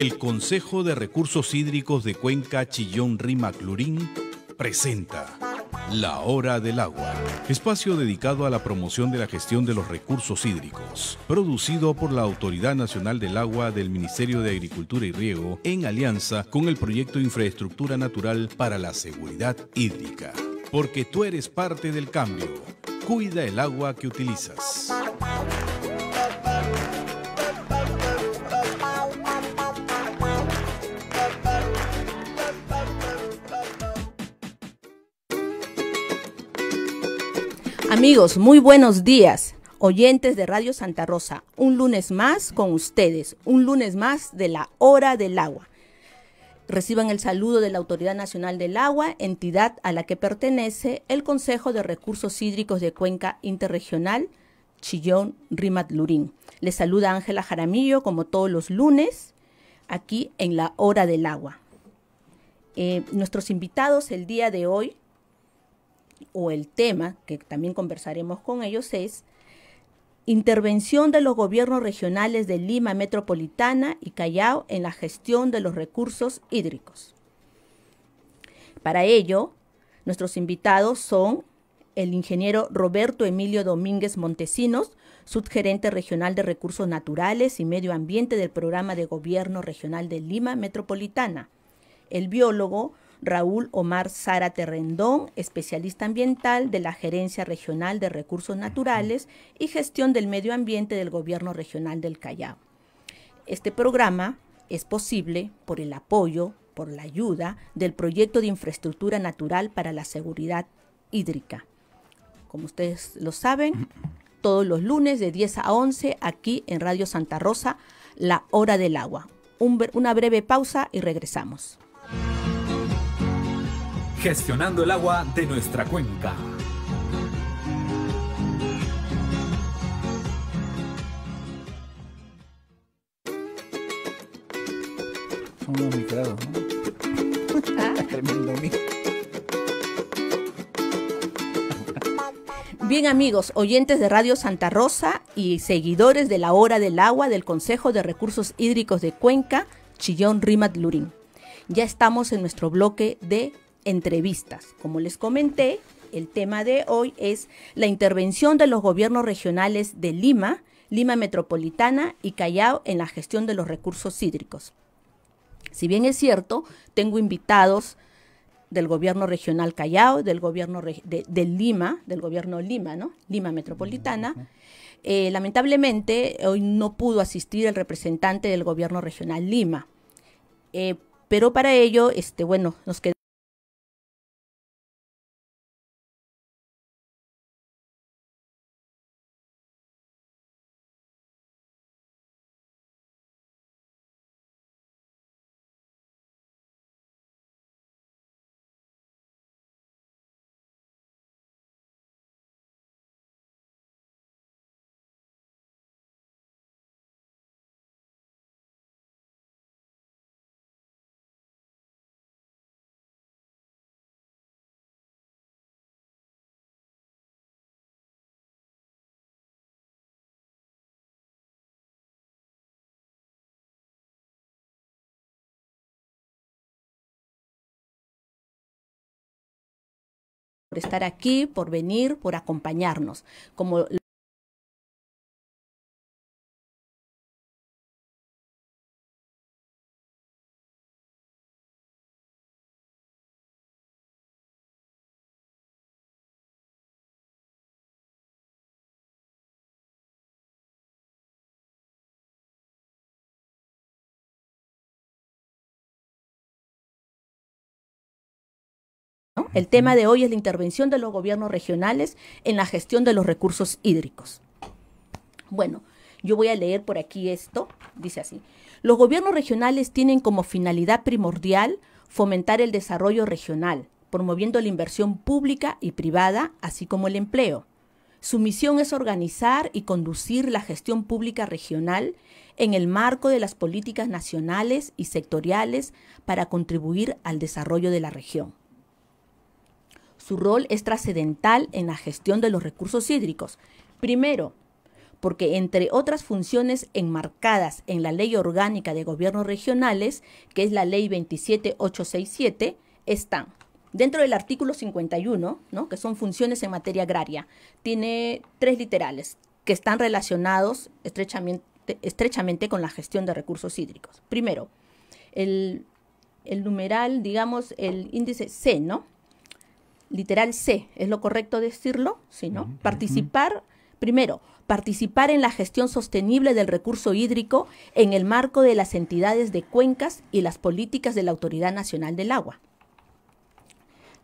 El Consejo de Recursos Hídricos de Cuenca Chillón Rima Clurín presenta La Hora del Agua, espacio dedicado a la promoción de la gestión de los recursos hídricos, producido por la Autoridad Nacional del Agua del Ministerio de Agricultura y Riego en alianza con el proyecto Infraestructura Natural para la Seguridad Hídrica. Porque tú eres parte del cambio. Cuida el agua que utilizas. Amigos, muy buenos días. Oyentes de Radio Santa Rosa, un lunes más con ustedes, un lunes más de la hora del agua. Reciban el saludo de la Autoridad Nacional del Agua, entidad a la que pertenece el Consejo de Recursos Hídricos de Cuenca Interregional, Chillón Lurín. Les saluda Ángela Jaramillo como todos los lunes aquí en la Hora del Agua. Eh, nuestros invitados el día de hoy o el tema que también conversaremos con ellos es intervención de los gobiernos regionales de Lima Metropolitana y Callao en la gestión de los recursos hídricos. Para ello, nuestros invitados son el ingeniero Roberto Emilio Domínguez Montesinos, subgerente regional de Recursos Naturales y Medio Ambiente del Programa de Gobierno Regional de Lima Metropolitana, el biólogo Raúl Omar Sara Terrendón, especialista ambiental de la Gerencia Regional de Recursos Naturales y Gestión del Medio Ambiente del Gobierno Regional del Callao. Este programa es posible por el apoyo, por la ayuda del proyecto de infraestructura natural para la seguridad hídrica. Como ustedes lo saben, todos los lunes de 10 a 11 aquí en Radio Santa Rosa, La Hora del Agua. una breve pausa y regresamos gestionando el agua de nuestra cuenca. ¿Ah? Bien amigos, oyentes de Radio Santa Rosa y seguidores de la Hora del Agua del Consejo de Recursos Hídricos de Cuenca, Chillón Rimat Lurín. Ya estamos en nuestro bloque de entrevistas. Como les comenté, el tema de hoy es la intervención de los gobiernos regionales de Lima, Lima Metropolitana y Callao en la gestión de los recursos hídricos. Si bien es cierto, tengo invitados del gobierno regional Callao, del gobierno de, Lima, del gobierno Lima, ¿no? Lima Metropolitana. Eh, lamentablemente, hoy no pudo asistir el representante del gobierno regional Lima. Eh, pero para ello, este, bueno, nos quedamos. por estar aquí, por venir, por acompañarnos. Como El tema de hoy es la intervención de los gobiernos regionales en la gestión de los recursos hídricos. Bueno, yo voy a leer por aquí esto. Dice así. Los gobiernos regionales tienen como finalidad primordial fomentar el desarrollo regional, promoviendo la inversión pública y privada, así como el empleo. Su misión es organizar y conducir la gestión pública regional en el marco de las políticas nacionales y sectoriales para contribuir al desarrollo de la región. Su rol es trascendental en la gestión de los recursos hídricos. Primero, porque entre otras funciones enmarcadas en la Ley Orgánica de Gobiernos Regionales, que es la Ley 27867, están dentro del artículo 51, ¿no? que son funciones en materia agraria. Tiene tres literales que están relacionados estrechamente, estrechamente con la gestión de recursos hídricos. Primero, el, el numeral, digamos, el índice C, ¿no? literal C, ¿es lo correcto decirlo? Sí, ¿no? Participar, primero, participar en la gestión sostenible del recurso hídrico en el marco de las entidades de cuencas y las políticas de la Autoridad Nacional del Agua.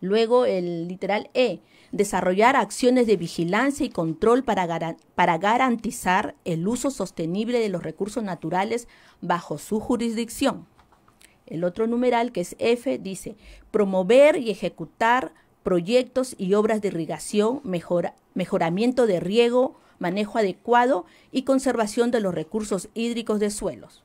Luego, el literal E, desarrollar acciones de vigilancia y control para, para garantizar el uso sostenible de los recursos naturales bajo su jurisdicción. El otro numeral, que es F, dice promover y ejecutar proyectos y obras de irrigación, mejoramiento de riego, manejo adecuado y conservación de los recursos hídricos de suelos.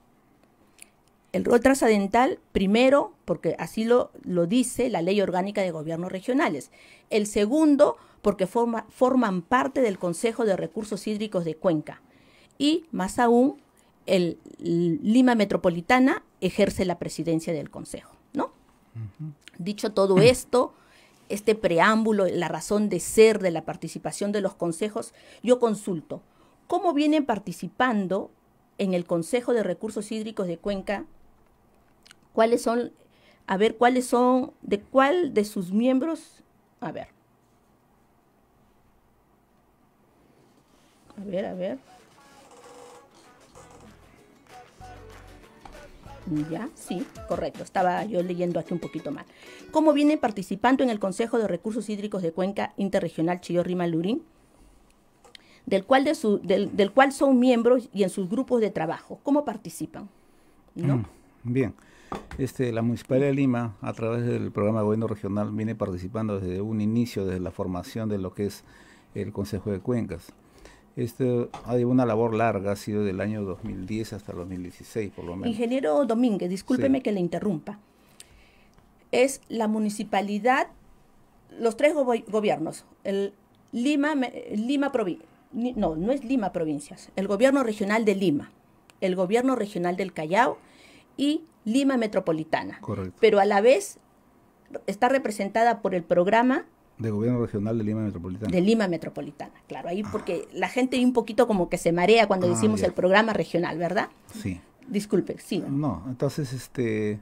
El rol trascendental, primero, porque así lo, dice la Ley Orgánica de Gobiernos Regionales. El segundo, porque forman parte del Consejo de Recursos Hídricos de Cuenca. Y más aún, el Lima Metropolitana ejerce la presidencia del Consejo. ¿no? Dicho todo esto, este preámbulo, la razón de ser de la participación de los consejos, yo consulto cómo vienen participando en el Consejo de Recursos Hídricos de Cuenca, cuáles son, a ver, cuáles son, de cuál de sus miembros, a ver. A ver, a ver. Ya, sí, correcto. Estaba yo leyendo aquí un poquito mal. ¿Cómo viene participando en el Consejo de Recursos Hídricos de Cuenca Interregional Rima lurín Del cual, del, cual son miembros y en sus grupos de trabajo. ¿Cómo participan? Mm, bien. Este, la Municipalidad de Lima, a través del programa de gobierno regional, viene participando desde un inicio, desde la formación de lo que es el Consejo de Cuencas. Esto ha sido una labor larga, ha sido del año 2010 hasta 2016 por lo menos. Ingeniero Domínguez, discúlpeme que le interrumpa. Es la municipalidad, los tres gobiernos, el Lima, Lima provincia, no, no es Lima provincias, el gobierno regional de Lima, el gobierno regional del Callao y Lima Metropolitana. Correcto. Pero a la vez está representada por el programa de gobierno regional de Lima Metropolitana. De Lima Metropolitana, claro. Ahí ah. porque la gente un poquito como que se marea cuando ah, decimos el programa regional, ¿verdad? Sí. Disculpe, sí. No, entonces este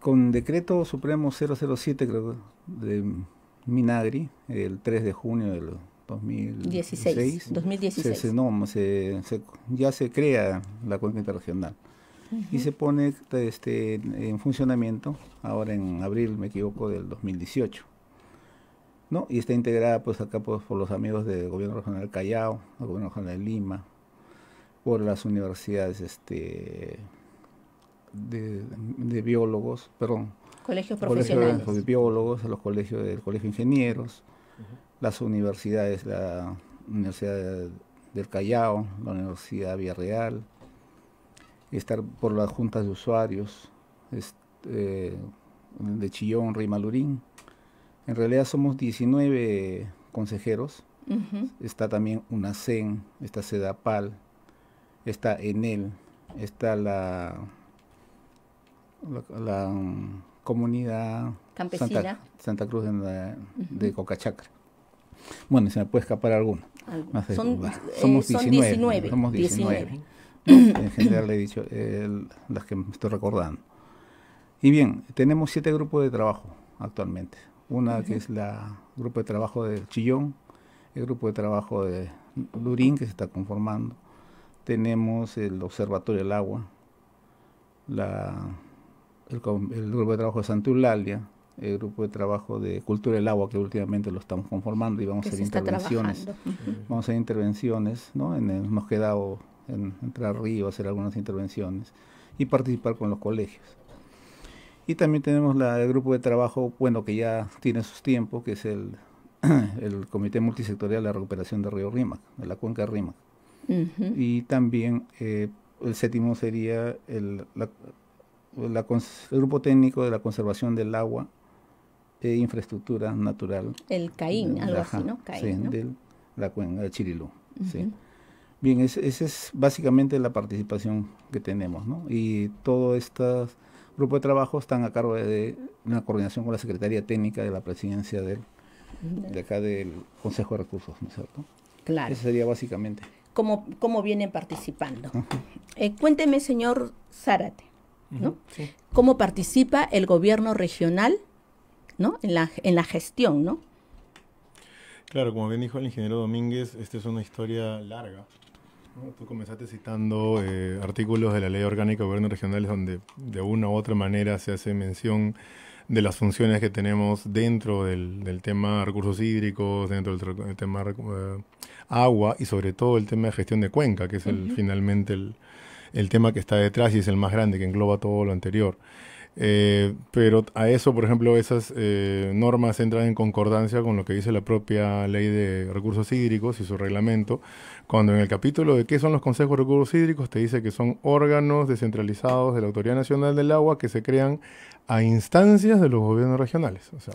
con decreto supremo 007 creo de Minagri el 3 de junio del 2016, 2016. no, ya se crea la cuenta regional y se pone este, en funcionamiento ahora en abril, me equivoco, del 2018. ¿no? Y está integrada pues acá pues, por los amigos del gobierno regional Callao, el gobierno regional de Lima, por las universidades este, de, biólogos, perdón. Colegios profesionales. biólogos, los colegios del Colegio de Ingenieros, las universidades, la Universidad del Callao, la Universidad Villarreal, estar por las juntas de usuarios eh, de Chillón, Rimalurín. En realidad somos 19 consejeros. Está también UNACEN, está CEDAPAL está ENEL, está la, la, mm, comunidad Campesina. Santa, Cruz de, Cocachacra. Bueno, se me puede escapar alguno. Eh, somos, 19, somos 19. en general he dicho, las que me estoy recordando. Y bien, tenemos siete grupos de trabajo actualmente. Una que es la grupo de trabajo de Chillón, el grupo de trabajo de Lurín que se está conformando. Tenemos el Observatorio del Agua, la, el, grupo de trabajo de Santa el grupo de trabajo de Cultura del Agua que últimamente lo estamos conformando y vamos a hacer intervenciones. Vamos a hacer intervenciones, ¿no? En nos en, entrar arriba, hacer algunas intervenciones y participar con los colegios. Y también tenemos la, el grupo de trabajo, bueno, que ya tiene sus tiempos, que es el, el Comité Multisectorial de la Recuperación del Río Rímac, de la cuenca Rímac. Y también eh, el séptimo sería el, el grupo técnico de la conservación del agua e infraestructura natural. El CAIN, algo así, ¿no? CAIN, la cuenca de Chirilú. ¿sí? Bien, esa es básicamente la participación que tenemos, ¿no? Y todo estos grupos de trabajo están a cargo de una coordinación con la Secretaría Técnica de la Presidencia del, de acá del Consejo de Recursos, ¿no es cierto? Claro. Eso sería básicamente. ¿Cómo, cómo vienen participando? Eh, cuénteme, señor Zárate, ¿no? ¿Cómo participa el gobierno regional, ¿no? En la, en la gestión, ¿no? Claro, como bien dijo el ingeniero Domínguez, esta es una historia larga. Tú comenzaste citando eh, artículos de la Ley Orgánica de Gobiernos Regionales donde de una u otra manera se hace mención de las funciones que tenemos dentro del, del tema recursos hídricos, dentro del, tema eh, agua y sobre todo el tema de gestión de cuenca, que es el, finalmente el tema que está detrás y es el más grande, que engloba todo lo anterior. Eh, pero a eso, por ejemplo, esas eh, normas entran en concordancia con lo que dice la propia ley de recursos hídricos y su reglamento, cuando en el capítulo de qué son los consejos de recursos hídricos te dice que son órganos descentralizados de la Autoridad Nacional del Agua que se crean a instancias de los gobiernos regionales. O sea,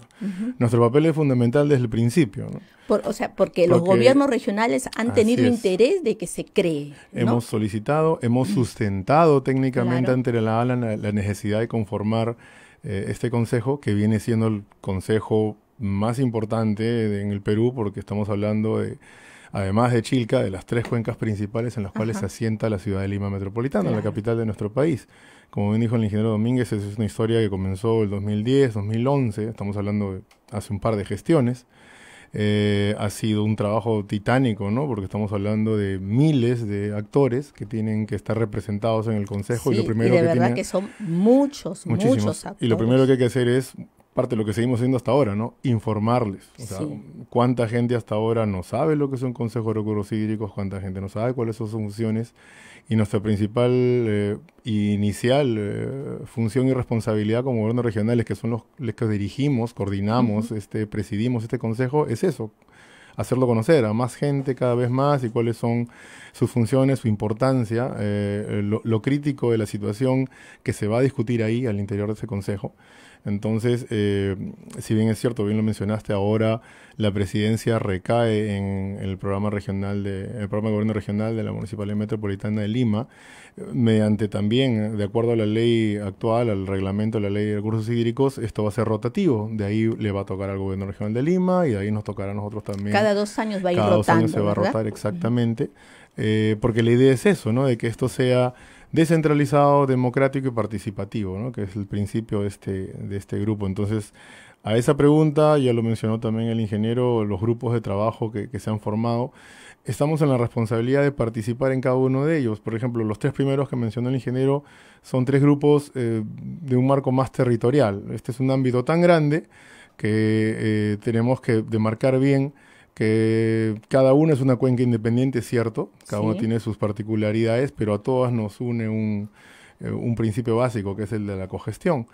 nuestro papel es fundamental desde el principio. o sea, porque, los gobiernos regionales han tenido interés de que se cree. Hemos solicitado, hemos sustentado técnicamente ante la, ALA la, necesidad de conformar eh, este consejo, que viene siendo el consejo más importante en el Perú, porque estamos hablando de además de Chilca, de las tres cuencas principales en las cuales se asienta la ciudad de Lima metropolitana, la capital de nuestro país. Como bien dijo el ingeniero Domínguez, es una historia que comenzó el 2010, 2011, estamos hablando de hace un par de gestiones. Eh, ha sido un trabajo titánico, ¿no? Porque estamos hablando de miles de actores que tienen que estar representados en el consejo sí, y lo primero de verdad que son muchos, muchos actores. Y lo primero que hay que hacer es parte de lo que seguimos haciendo hasta ahora, ¿no? Informarles. O sea, cuánta gente hasta ahora no sabe lo que es un consejo de recursos hídricos, cuánta gente no sabe cuáles son sus funciones y nuestra principal eh, inicial eh, función y responsabilidad como gobiernos regionales, que son los, que dirigimos, coordinamos, este, presidimos este consejo, es eso, hacerlo conocer a más gente cada vez más y cuáles son sus funciones, su importancia, eh, lo, lo, crítico de la situación que se va a discutir ahí al interior de ese consejo. Entonces, eh, si bien es cierto, bien lo mencionaste ahora, la presidencia recae en el programa regional de, programa gobierno regional de la Municipalidad Metropolitana de Lima, mediante también, de acuerdo a la ley actual, al reglamento de la ley de recursos hídricos, esto va a ser rotativo. De ahí le va a tocar al gobierno regional de Lima y de ahí nos tocará a nosotros también. Cada dos años va a ir rotando. Cada dos años se va a rotar, exactamente. Eh, porque la idea es eso, ¿no? De que esto sea descentralizado, democrático y participativo, ¿no? que es el principio de este, de este grupo. Entonces, a esa pregunta, ya lo mencionó también el ingeniero, los grupos de trabajo que, se han formado, estamos en la responsabilidad de participar en cada uno de ellos. Por ejemplo, los tres primeros que mencionó el ingeniero son tres grupos eh, de un marco más territorial. Este es un ámbito tan grande que eh, tenemos que demarcar bien que cada una es una cuenca independiente, es cierto, cada uno tiene sus particularidades, pero a todas nos une un, eh, principio básico, que es el de la cogestión.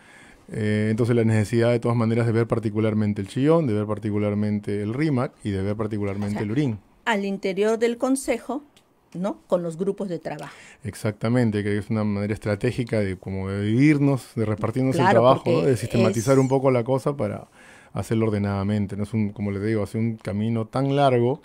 Eh, entonces la necesidad de todas maneras de ver particularmente el chillón, de ver particularmente el RIMAC y de ver particularmente el urín. Al interior del Consejo, ¿no? Con los grupos de trabajo. Exactamente, que es una manera estratégica de como de dividirnos, de repartirnos el trabajo, de sistematizar un poco la cosa para hacerlo ordenadamente. No es un, como les digo, hace un camino tan largo.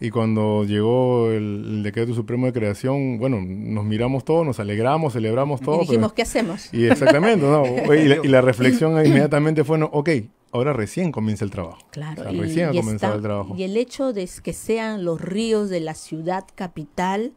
Y cuando llegó el, decreto supremo de creación, bueno, nos miramos todos, nos alegramos, celebramos todos Y dijimos, ¿qué hacemos? Y exactamente, ¿no? y, la, reflexión inmediatamente fue, no, ok, ahora recién comienza el trabajo. Claro. y, recién ha el trabajo. Y el hecho de que sean los ríos de la ciudad capital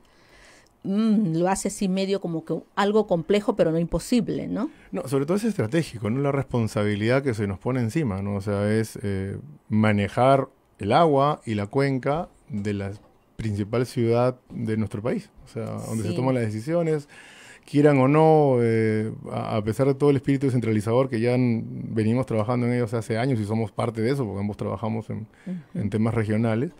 Mm, lo hace así medio como que algo complejo, pero no imposible, ¿no? No, sobre todo es estratégico, ¿no? La responsabilidad que se nos pone encima, ¿no? O sea, es eh, manejar el agua y la cuenca de la principal ciudad de nuestro país, o sea, donde se toman las decisiones, quieran o no, eh, a pesar de todo el espíritu centralizador que ya venimos trabajando en ellos hace años y somos parte de eso, porque ambos trabajamos en temas regionales,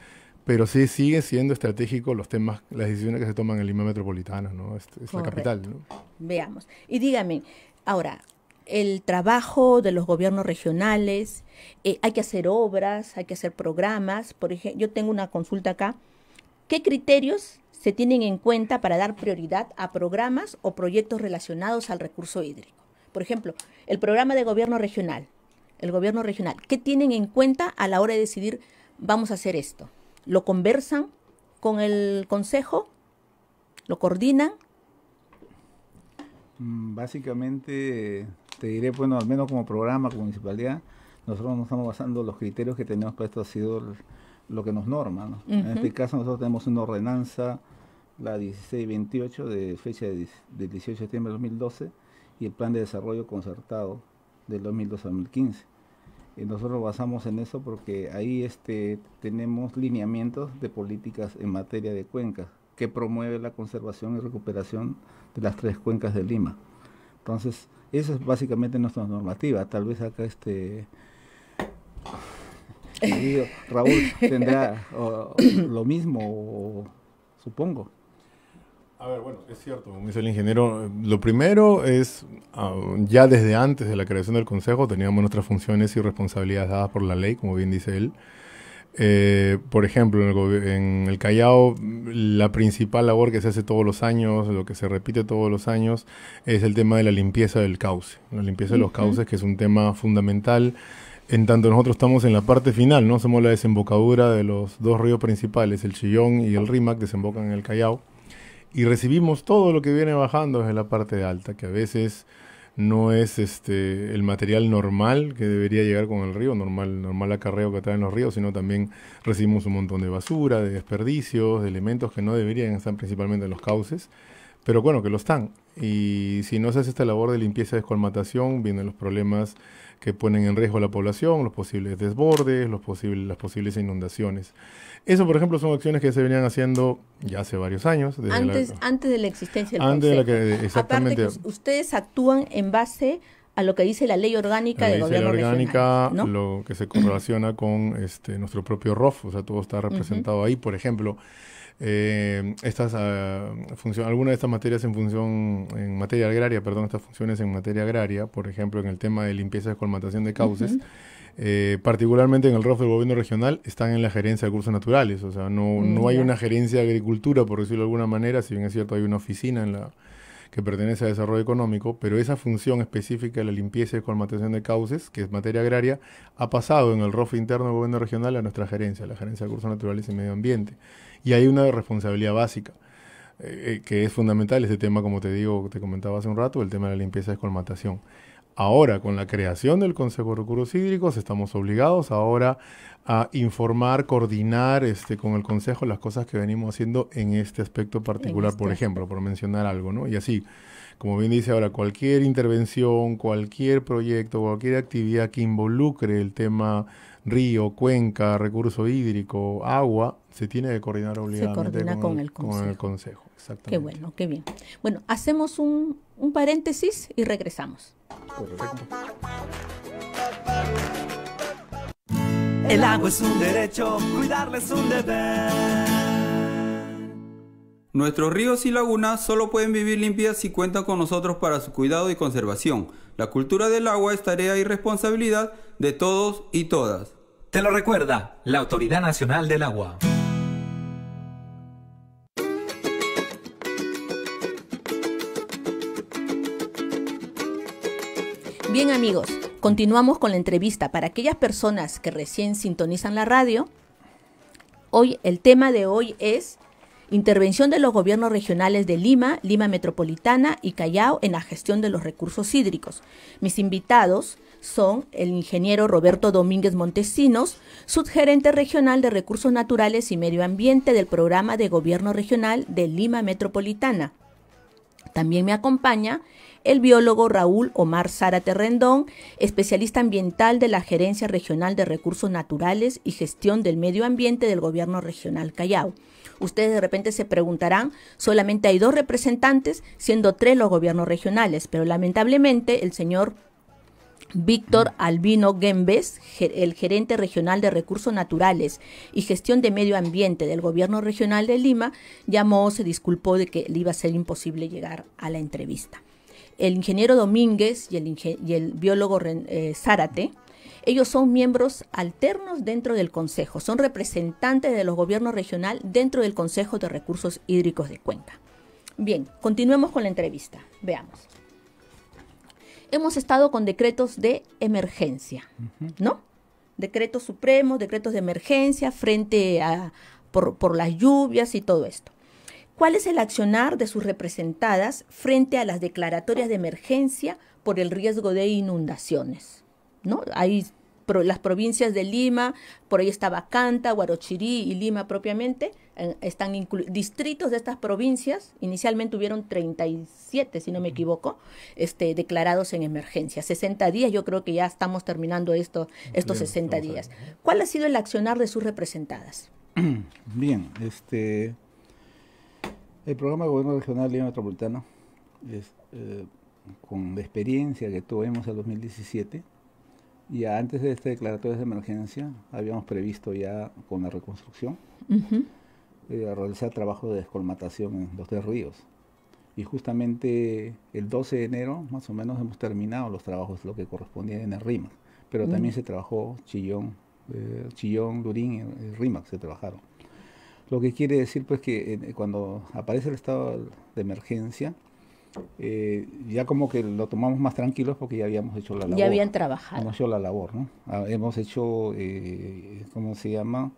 pero sí sigue siendo estratégico los temas, las decisiones que se toman en Lima Metropolitana, ¿no? Es, la capital, ¿no? Veamos. Y dígame, ahora, el trabajo de los gobiernos regionales, eh, hay que hacer obras, hay que hacer programas. Por ejemplo, yo tengo una consulta acá. ¿Qué criterios se tienen en cuenta para dar prioridad a programas o proyectos relacionados al recurso hídrico? Por ejemplo, el programa de gobierno regional, el gobierno regional, ¿qué tienen en cuenta a la hora de decidir vamos a hacer esto? lo conversan con el consejo, lo coordinan. Mm, básicamente, te diré, bueno, al menos como programa, como municipalidad, nosotros nos estamos basando los criterios que tenemos para pues, esto ha sido lo que nos norma. En este caso nosotros tenemos una ordenanza, la 1628, de fecha del de 18 de septiembre de 2012, y el plan de desarrollo concertado del 2012 al 2015. Y nosotros basamos en eso porque ahí este, tenemos lineamientos de políticas en materia de cuencas que promueve la conservación y recuperación de las tres cuencas de Lima. Entonces, esa es básicamente nuestra normativa. Tal vez acá este Raúl tendrá lo mismo, supongo. A ver, bueno, es cierto, como dice el ingeniero, lo primero es, ah, ya desde antes de la creación del Consejo teníamos nuestras funciones y responsabilidades dadas por la ley, como bien dice él. Eh, por ejemplo, en el, Callao, la principal labor que se hace todos los años, lo que se repite todos los años, es el tema de la limpieza del cauce, la limpieza de los cauces, que es un tema fundamental. En tanto nosotros estamos en la parte final, ¿no? Somos la desembocadura de los dos ríos principales, el Chillón y el Rímac, desembocan en el Callao y recibimos todo lo que viene bajando desde la parte alta, que a veces no es este el material normal que debería llegar con el río, normal, normal acarreo que traen los ríos, sino también recibimos un montón de basura, de desperdicios, de elementos que no deberían estar principalmente en los cauces, pero bueno, que lo están. Y si no se hace esta labor de limpieza y descolmatación, vienen los problemas que ponen en riesgo a la población, los posibles desbordes, los posibles, las posibles inundaciones. Eso, por ejemplo, son acciones que se venían haciendo ya hace varios años. antes, antes de la existencia del antes De la que, exactamente. ustedes actúan en base a lo que dice la ley orgánica del de gobierno la orgánica, lo que se correlaciona con este, nuestro propio ROF, o sea, todo está representado ahí. Por ejemplo, eh, estas ah, algunas de estas materias en función en materia agraria, perdón, estas funciones en materia agraria, por ejemplo, en el tema de limpieza y colmatación de cauces. Eh, particularmente en el ROF del gobierno regional, están en la gerencia de cursos naturales. O sea, no, mm, hay una gerencia de agricultura, por decirlo de alguna manera, si bien es cierto, hay una oficina en la que pertenece a desarrollo económico, pero esa función específica de la limpieza y colmatación de cauces, que es materia agraria, ha pasado en el ROF interno del gobierno regional a nuestra gerencia, la gerencia de cursos naturales y medio ambiente. Y hay una responsabilidad básica. Eh, eh, que es fundamental ese tema, como te digo, te comentaba hace un rato, el tema de la limpieza y colmatación. Ahora, con la creación del Consejo de Recursos Hídricos, estamos obligados ahora a informar, coordinar este, con el Consejo las cosas que venimos haciendo en este aspecto particular, por este. ejemplo, por mencionar algo, ¿no? Y así, como bien dice ahora, cualquier intervención, cualquier proyecto, cualquier actividad que involucre el tema río, cuenca, recurso hídrico, agua, se tiene que coordinar obligadamente con, el, Consejo. Qué bueno, qué bien. Bueno, hacemos un, paréntesis y regresamos. El agua es un derecho, cuidarla es un deber. Nuestros ríos y lagunas solo pueden vivir limpias si cuentan con nosotros para su cuidado y conservación. La cultura del agua es tarea y responsabilidad de todos y todas. Te lo recuerda la Autoridad Nacional del Agua. Bien amigos, continuamos con la entrevista. Para aquellas personas que recién sintonizan la radio, hoy el tema de hoy es intervención de los gobiernos regionales de Lima, Lima Metropolitana y Callao en la gestión de los recursos hídricos. Mis invitados son el ingeniero Roberto Domínguez Montesinos, subgerente regional de Recursos Naturales y Medio Ambiente del Programa de Gobierno Regional de Lima Metropolitana. También me acompaña el biólogo Raúl Omar Zárate Rendón, especialista ambiental de la Gerencia Regional de Recursos Naturales y Gestión del Medio Ambiente del Gobierno Regional Callao. Ustedes de repente se preguntarán, solamente hay dos representantes, siendo tres los gobiernos regionales, pero lamentablemente el señor Víctor Albino Gembes, el gerente regional de recursos naturales y gestión de medio ambiente del gobierno regional de Lima, llamó, se disculpó de que le iba a ser imposible llegar a la entrevista el ingeniero Domínguez y el, biólogo eh, Zárate, ellos son miembros alternos dentro del Consejo, son representantes de los gobiernos regionales dentro del Consejo de Recursos Hídricos de Cuenca. Bien, continuemos con la entrevista. Veamos. Hemos estado con decretos de emergencia, ¿no? Decretos supremos, decretos de emergencia frente a por las lluvias y todo esto cuál es el accionar de sus representadas frente a las declaratorias de emergencia por el riesgo de inundaciones. ¿no? Hay las provincias de Lima, por ahí está Bacanta, Guarochirí y Lima propiamente, están distritos de estas provincias, inicialmente tuvieron 37, si no me equivoco, este, declarados en emergencia. 60 días, yo creo que ya estamos terminando esto, estos 60 días. ¿Cuál ha sido el accionar de sus representadas? Bien, este... El programa de gobierno regional y metropolitano es eh, con la experiencia que tuvimos en 2017 y antes de este declaratorio de emergencia habíamos previsto ya con la reconstrucción eh, realizar trabajo de descolmatación en los tres ríos y justamente el 12 de enero más o menos hemos terminado los trabajos lo que correspondía en el RIMAC pero también mm. se trabajó Chillón eh, Durín Chillón Lurín y RIMAC se trabajaron lo que quiere decir pues que eh, cuando aparece el estado de emergencia, eh, ya como que lo tomamos más tranquilos porque ya habíamos hecho la labor. Ya habían trabajado. Hemos hecho la labor, ¿no? Ah, hemos hecho, eh, ¿cómo se llama?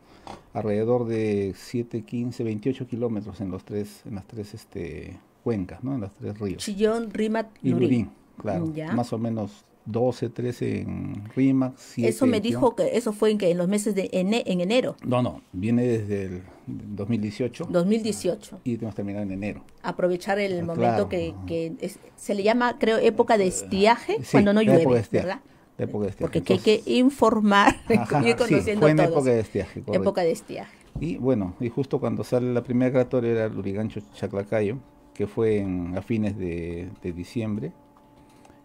Alrededor de 7, 15, 28 kilómetros en, los tres, en las tres este, cuencas, ¿no? En los tres ríos. Chillón, rimat y Lurín. claro. Más o menos 12, 13 en RIMAX. eso me dijo que eso fue en, que en los meses de ene, en enero. No, no, viene desde el 2018. 2018. Ah, y tenemos terminado en enero. Aprovechar el ah, momento que, que se le llama, creo, época de estiaje, cuando no llueve, época de estiaje, ¿verdad? época de estiaje. Porque hay que informar, ajá, conociendo sí, fue época de estiaje. Época de estiaje. Y bueno, y justo cuando sale la primera gratoria era Lurigancho Chaclacayo, que fue en, a fines de, de diciembre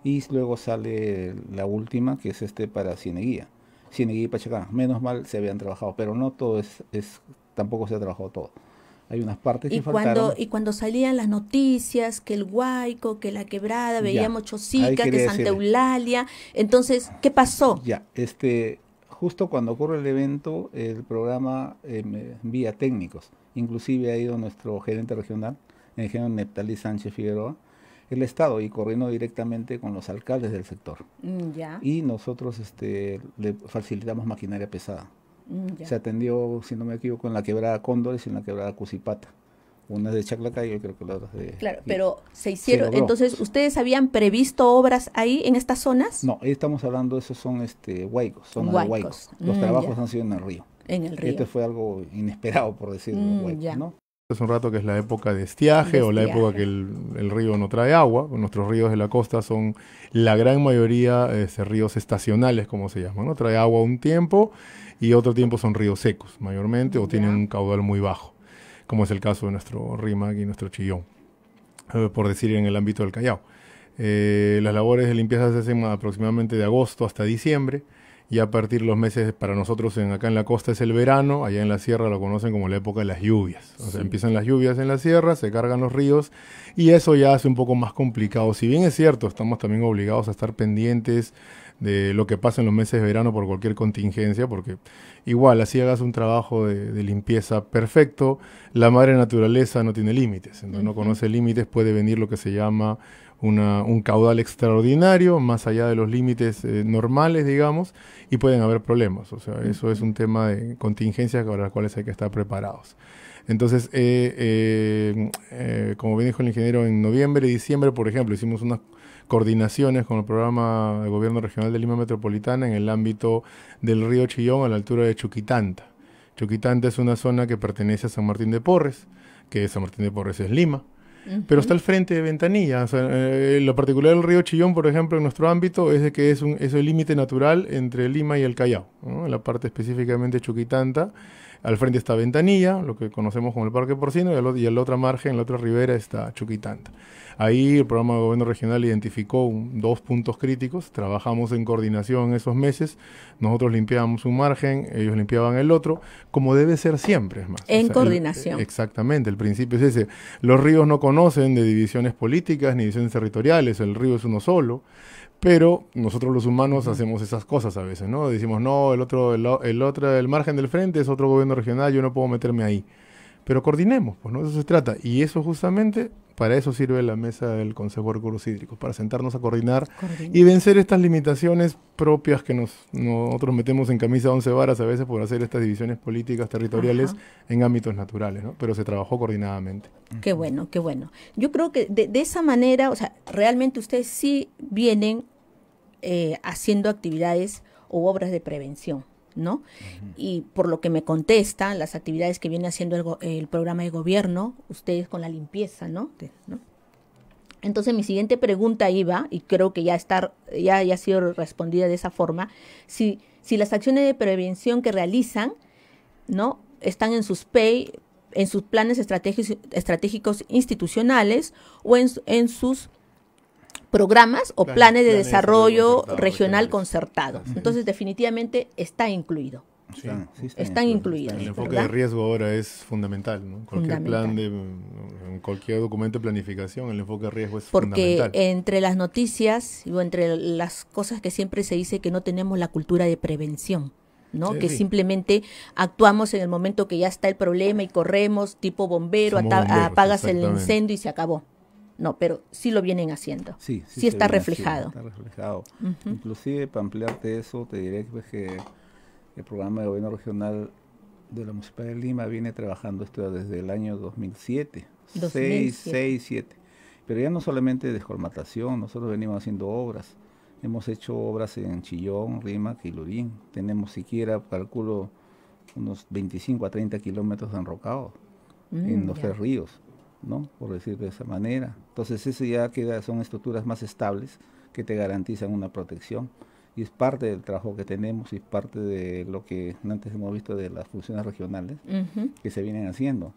y luego sale la última, que es este para Cieneguía. Cieneguía y Pachacán. Menos mal se habían trabajado, pero no todo es, es tampoco se ha trabajado todo. Hay unas partes y que cuando, Y cuando salían las noticias, que el Guayco que la Quebrada, veíamos Chosica, que Santa Eulalia. Entonces, ¿qué pasó? Ya, este, justo cuando ocurre el evento, el programa eh, vía técnicos. Inclusive ha ido nuestro gerente regional, el ingeniero Neptali Sánchez Figueroa, el Estado y corriendo directamente con los alcaldes del sector. Mm, ya. Y nosotros este, le facilitamos maquinaria pesada. Mm, se atendió, si no me equivoco, en la quebrada Cóndores y en la quebrada Cusipata. Una de Chaclacayo y creo que la otra es de... Claro, pero se hicieron... entonces, ¿ustedes habían previsto obras ahí, en estas zonas? No, ahí estamos hablando, esos son este, huaycos, zonas de Los mm, trabajos han sido en el río. En el Este fue algo inesperado, por decirlo, mm, ¿no? hace un rato que es la época de estiaje, o la época que el, río no trae agua. Nuestros ríos de la costa son la gran mayoría este, ríos estacionales, como se llaman, ¿no? Trae agua un tiempo y otro tiempo son ríos secos mayormente o tienen un caudal muy bajo, como es el caso de nuestro Rima y nuestro Chillón, eh, por decir en el ámbito del Callao. Eh, las labores de limpieza se hacen aproximadamente de agosto hasta diciembre y a partir de los meses para nosotros en, acá en la costa es el verano, allá en la sierra lo conocen como la época de las lluvias. O sea, empiezan las lluvias en la sierra, se cargan los ríos y eso ya hace un poco más complicado. Si bien es cierto, estamos también obligados a estar pendientes de lo que pasa en los meses de verano por cualquier contingencia, porque igual así hagas un trabajo de, limpieza perfecto, la madre naturaleza no tiene límites, no conoce límites, puede venir lo que se llama un caudal extraordinario, más allá de los límites eh, normales, digamos, y pueden haber problemas. O sea, eso es un tema de contingencias para las cuales hay que estar preparados. Entonces, eh, eh, como bien dijo el ingeniero, en noviembre y diciembre, por ejemplo, hicimos unas coordinaciones con el programa de gobierno regional de Lima Metropolitana en el ámbito del río Chillón a la altura de Chuquitanta. Chuquitanta es una zona que pertenece a San Martín de Porres, que San Martín de Porres es Lima pero está al frente de Ventanilla. O eh, lo particular del río Chillón, por ejemplo, en nuestro ámbito, es de que es, un, el límite natural entre Lima y el Callao, en la parte específicamente Chuquitanta. Al frente está Ventanilla, lo que conocemos como el Parque Porcino, y, al, y la otra margen, en la otra ribera está Chuquitanta. Ahí el programa de gobierno regional identificó dos puntos críticos, trabajamos en coordinación esos meses, nosotros limpiábamos un margen, ellos limpiaban el otro, como debe ser siempre. Es más. En coordinación. exactamente, el principio es ese. Los ríos no conocen de divisiones políticas ni divisiones territoriales, el río es uno solo, pero nosotros los humanos hacemos esas cosas a veces, ¿no? Decimos, no, el otro, el, el, otro, el margen del frente es otro gobierno regional, yo no puedo meterme ahí. Pero coordinemos, pues ¿no? eso se trata. Y eso justamente, para eso sirve la mesa del Consejo de Recursos Hídricos, para sentarnos a coordinar y vencer estas limitaciones propias que nos, nosotros metemos en camisa once varas a veces por hacer estas divisiones políticas territoriales en ámbitos naturales, ¿no? Pero se trabajó coordinadamente. Qué bueno, qué bueno. Yo creo que de, esa manera, o sea, realmente ustedes sí vienen eh, haciendo actividades o obras de prevención. ¿no? Y por lo que me contesta, las actividades que viene haciendo el, programa de gobierno, ustedes con la limpieza, ¿no? Entonces mi siguiente pregunta iba, y creo que ya, está, ya, ha sido respondida de esa forma, si, si las acciones de prevención que realizan, ¿no? Están en sus pay, en sus planes estratégicos, estratégicos institucionales o en, en sus programas o planes de desarrollo regional concertado. Entonces, definitivamente está incluido. están, incluidos. El enfoque de riesgo ahora es fundamental, ¿no? Cualquier plan de en cualquier documento de planificación, el enfoque de riesgo es fundamental. Porque entre las noticias o entre las cosas que siempre se dice que no tenemos la cultura de prevención. ¿no? que simplemente actuamos en el momento que ya está el problema y corremos tipo bombero apagas el incendio y se acabó no, pero sí lo vienen haciendo. Sí, sí, está, reflejado. está, reflejado. Inclusive, para ampliarte eso, te diré pues, que el programa de gobierno regional de la Municipalidad de Lima viene trabajando esto desde el año 2007, 2007. Pero ya no solamente de descolmatación, nosotros venimos haciendo obras. Hemos hecho obras en Chillón, Rima, Quilurín, Tenemos siquiera, calculo, unos 25 a 30 kilómetros de enrocado en mm, los tres ríos. ¿no? Por decir de esa manera. Entonces eso ya queda, son estructuras más estables que te garantizan una protección. Y es parte del trabajo que tenemos y es parte de lo que antes hemos visto de las funciones regionales que se vienen haciendo.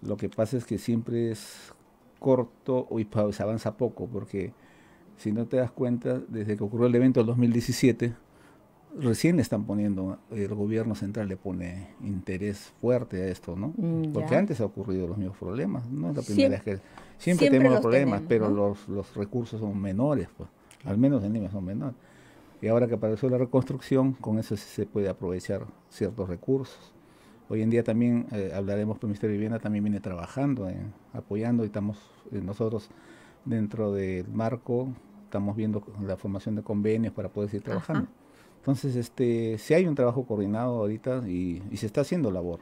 Lo que pasa es que siempre es corto y se pues, avanza poco, porque si no te das cuenta, desde que ocurrió el evento del 2017, recién están poniendo, el gobierno central le pone interés fuerte a esto, ¿no? Mm, Porque antes ha ocurrido los mismos problemas, no es la primera siempre, vez que... Siempre, tenemos problemas, pero los, recursos son menores, pues. al menos en Lima son menores. Y ahora que apareció la reconstrucción, con eso se puede aprovechar ciertos recursos. Hoy en día también eh, hablaremos hablaremos, el Ministerio de Vivienda también viene trabajando, apoyando y estamos eh, nosotros dentro del marco, estamos viendo la formación de convenios para poder seguir trabajando. Entonces, este, si hay un trabajo coordinado ahorita y, se está haciendo labor.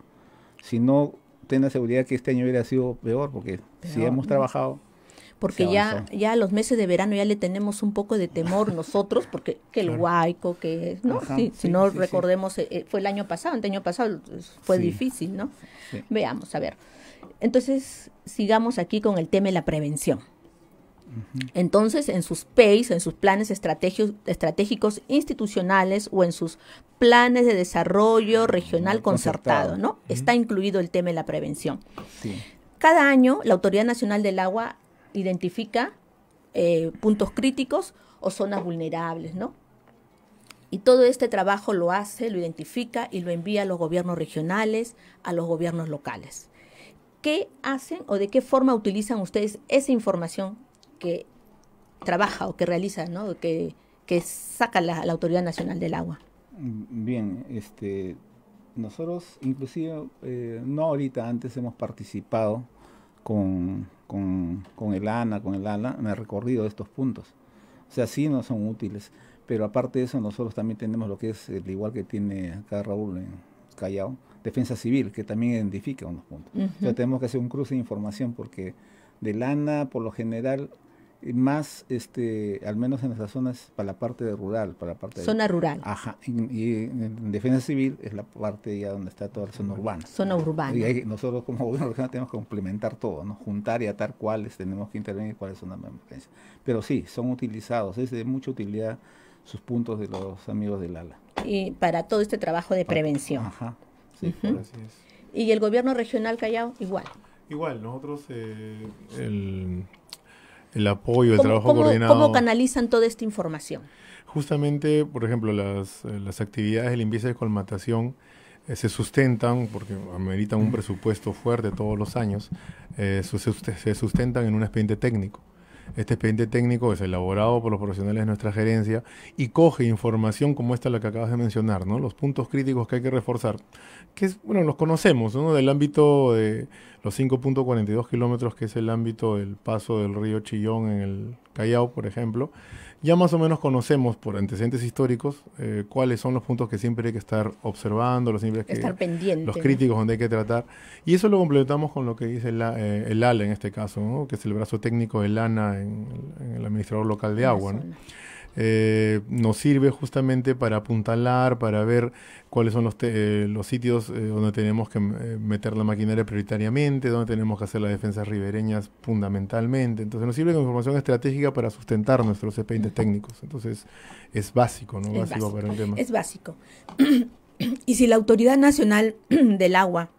Si no, ten la seguridad que este año hubiera sido peor, porque si hemos trabajado porque ya, ya los meses de verano ya le tenemos un poco de temor nosotros, porque que el huaico, que no, si no recordemos, eh, eh, fue el año pasado, el año pasado pues, fue difícil, ¿no? Veamos, a ver. Entonces, sigamos aquí con el tema de la prevención. Entonces, en sus PACE, en sus planes estratégicos institucionales o en sus planes de desarrollo ah, regional concertado, ¿no? Está incluido el tema de la prevención. Cada año, la Autoridad Nacional del Agua identifica eh, puntos críticos o zonas vulnerables, ¿no? Y todo este trabajo lo hace, lo identifica y lo envía a los gobiernos regionales, a los gobiernos locales. ¿Qué hacen o de qué forma utilizan ustedes esa información que trabaja o que realiza, ¿no? que, saca la, la, Autoridad Nacional del Agua. Mm, bien, este, nosotros inclusive, eh, no ahorita, antes hemos participado con, el ANA, con el ALA, en el recorrido de estos puntos. O sea, sí no son útiles, pero aparte de eso nosotros también tenemos lo que es, el igual que tiene acá Raúl Callao, defensa civil, que también identifica unos puntos. tenemos que hacer un cruce de información porque de ANA por lo general, más, este, al menos en esas zonas para la parte de rural, para la parte zona rural. Ajá. Y, en defensa civil es la parte ya donde está toda la zona urbana. Zona urbana. Y nosotros como gobierno regional tenemos que complementar todo, no juntar y atar cuáles tenemos que intervenir, y cuáles son las emergencias. Pero sí, son utilizados, es de mucha utilidad sus puntos de los amigos del ALA. Y para todo este trabajo de prevención. Ajá. Sí, así es. Y el gobierno regional Callao igual. Igual, nosotros eh, el el apoyo, el trabajo coordinado. ¿Cómo canalizan toda esta información? Justamente, por ejemplo, las, eh, las actividades de limpieza y colmatación eh, se sustentan, porque ameritan un presupuesto fuerte todos los años, eh, se sustentan en un expediente técnico. Este expediente técnico es elaborado por los profesionales de nuestra gerencia y coge información como esta la que acabas de mencionar, ¿no? Los puntos críticos que hay que reforzar, que es, bueno, los conocemos, ¿no? Del ámbito de los 5.42 kilómetros, que es el ámbito del paso del río Chillón en el Callao, por ejemplo, ya más o menos conocemos por antecedentes históricos eh, cuáles son los puntos que siempre hay que estar observando, los, siempre que, los críticos donde hay que tratar. Y eso lo completamos con lo que dice eh, el ALA en este caso, que es el brazo técnico de lana en, el administrador local de agua. ¿no? eh, nos sirve justamente para apuntalar, para ver cuáles son los, eh, los sitios eh, donde tenemos que eh, meter la maquinaria prioritariamente, donde tenemos que hacer las defensas ribereñas fundamentalmente. Entonces nos sirve como información estratégica para sustentar nuestros expedientes técnicos. Entonces es básico, ¿no? el tema. Es básico. y si la Autoridad Nacional del Agua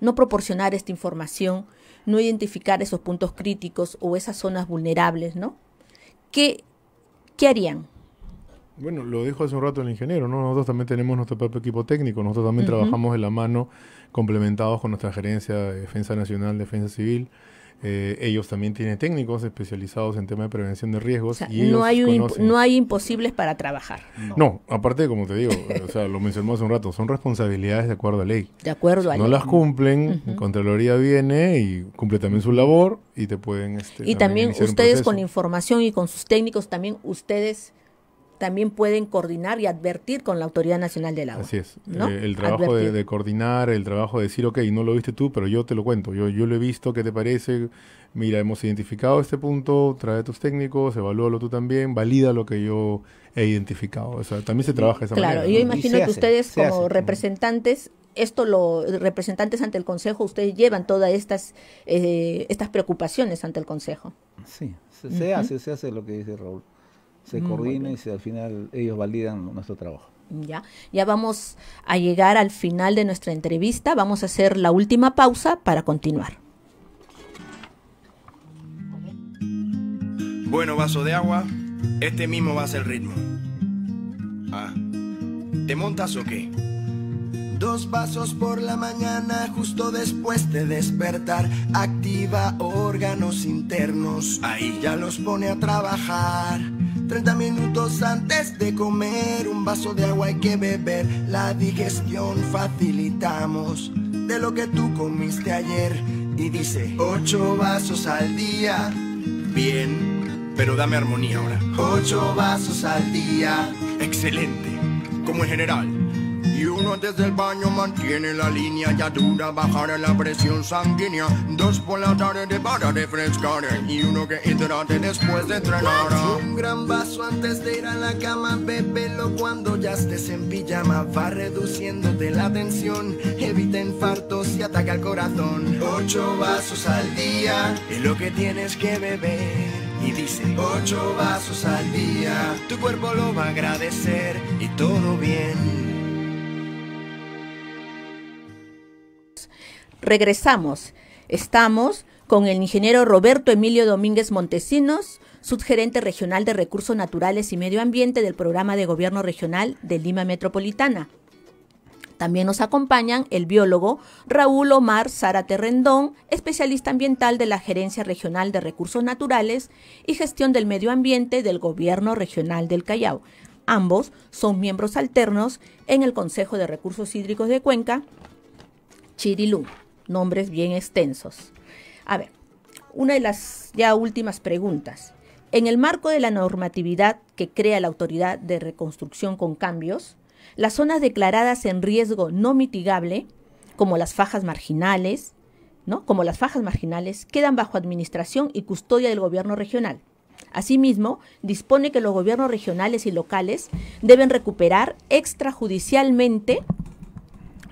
no proporcionar esta información, no identificar esos puntos críticos o esas zonas vulnerables, ¿no? ¿Qué ¿qué harían? Bueno, lo dijo hace un rato el ingeniero, Nosotros también tenemos nuestro propio equipo técnico, nosotros también trabajamos de la mano, complementados con nuestra gerencia de Defensa Nacional, Defensa Civil. Eh, ellos también tienen técnicos especializados en tema de prevención de riesgos. y no, hay no hay imposibles para trabajar. No, aparte, como te digo, eh, o sea, lo mencionamos hace un rato, son responsabilidades de acuerdo a ley. De acuerdo a no ley. No las cumplen, Contraloría viene y cumple también su labor y te pueden... Este, y también ustedes con información y con sus técnicos, también ustedes también pueden coordinar y advertir con la Autoridad Nacional del Agua. Así es. Eh, el trabajo de, coordinar, el trabajo de decir, ok, no lo viste tú, pero yo te lo cuento, yo, yo lo he visto, ¿qué te parece? Mira, hemos identificado este punto, trae a tus técnicos, evalúalo tú también, valida lo que yo he identificado. O sea, también se trabaja esa claro, manera. Claro, yo imagino que ustedes como representantes esto lo representantes ante el Consejo, ustedes llevan todas estas, eh, estas preocupaciones ante el Consejo. Sí, se, hace, se hace lo que dice Raúl se mm, coordina y si al final ellos validan nuestro trabajo. Ya, ya vamos a llegar al final de nuestra entrevista, vamos a hacer la última pausa para continuar. Bueno, vaso de agua, este mismo va a ser el ritmo. Ah. ¿te montas o qué? Dos vasos por la mañana justo después de despertar Activa órganos internos, ahí ya los pone a trabajar 30 minutos antes de comer, un vaso de agua hay que beber. La digestión facilitamos de lo que tú comiste ayer. Y dice, 8 vasos al día. Bien, pero dame armonía ahora. 8 vasos al día. Excelente, como en general. Y uno desde el baño mantiene la línea ya dura, bajar la presión sanguínea. Dos por la tarde para refrescar y uno que hidrate después de entrenar. Un gran vaso antes de ir a la cama, bébelo cuando ya estés en pijama. Va reduciéndote la tensión, evita infartos y ataca el corazón. Ocho vasos al día es lo que tienes que beber y dice ocho vasos al día, tu cuerpo lo va a agradecer y todo bien. Regresamos. Estamos con el ingeniero Roberto Emilio Domínguez Montesinos, subgerente regional de Recursos Naturales y Medio Ambiente del Programa de Gobierno Regional de Lima Metropolitana. También nos acompañan el biólogo Raúl Omar Zárate Rendón, especialista ambiental de la Gerencia Regional de Recursos Naturales y Gestión del Medio Ambiente del Gobierno Regional del Callao. Ambos son miembros alternos en el Consejo de Recursos Hídricos de Cuenca, Chirilú nombres bien extensos. A ver, una de las ya últimas preguntas. En el marco de la normatividad que crea la Autoridad de Reconstrucción con Cambios, las zonas declaradas en riesgo no mitigable, como las fajas marginales, ¿no? como las fajas marginales, quedan bajo administración y custodia del gobierno regional. Asimismo, dispone que los gobiernos regionales y locales deben recuperar extrajudicialmente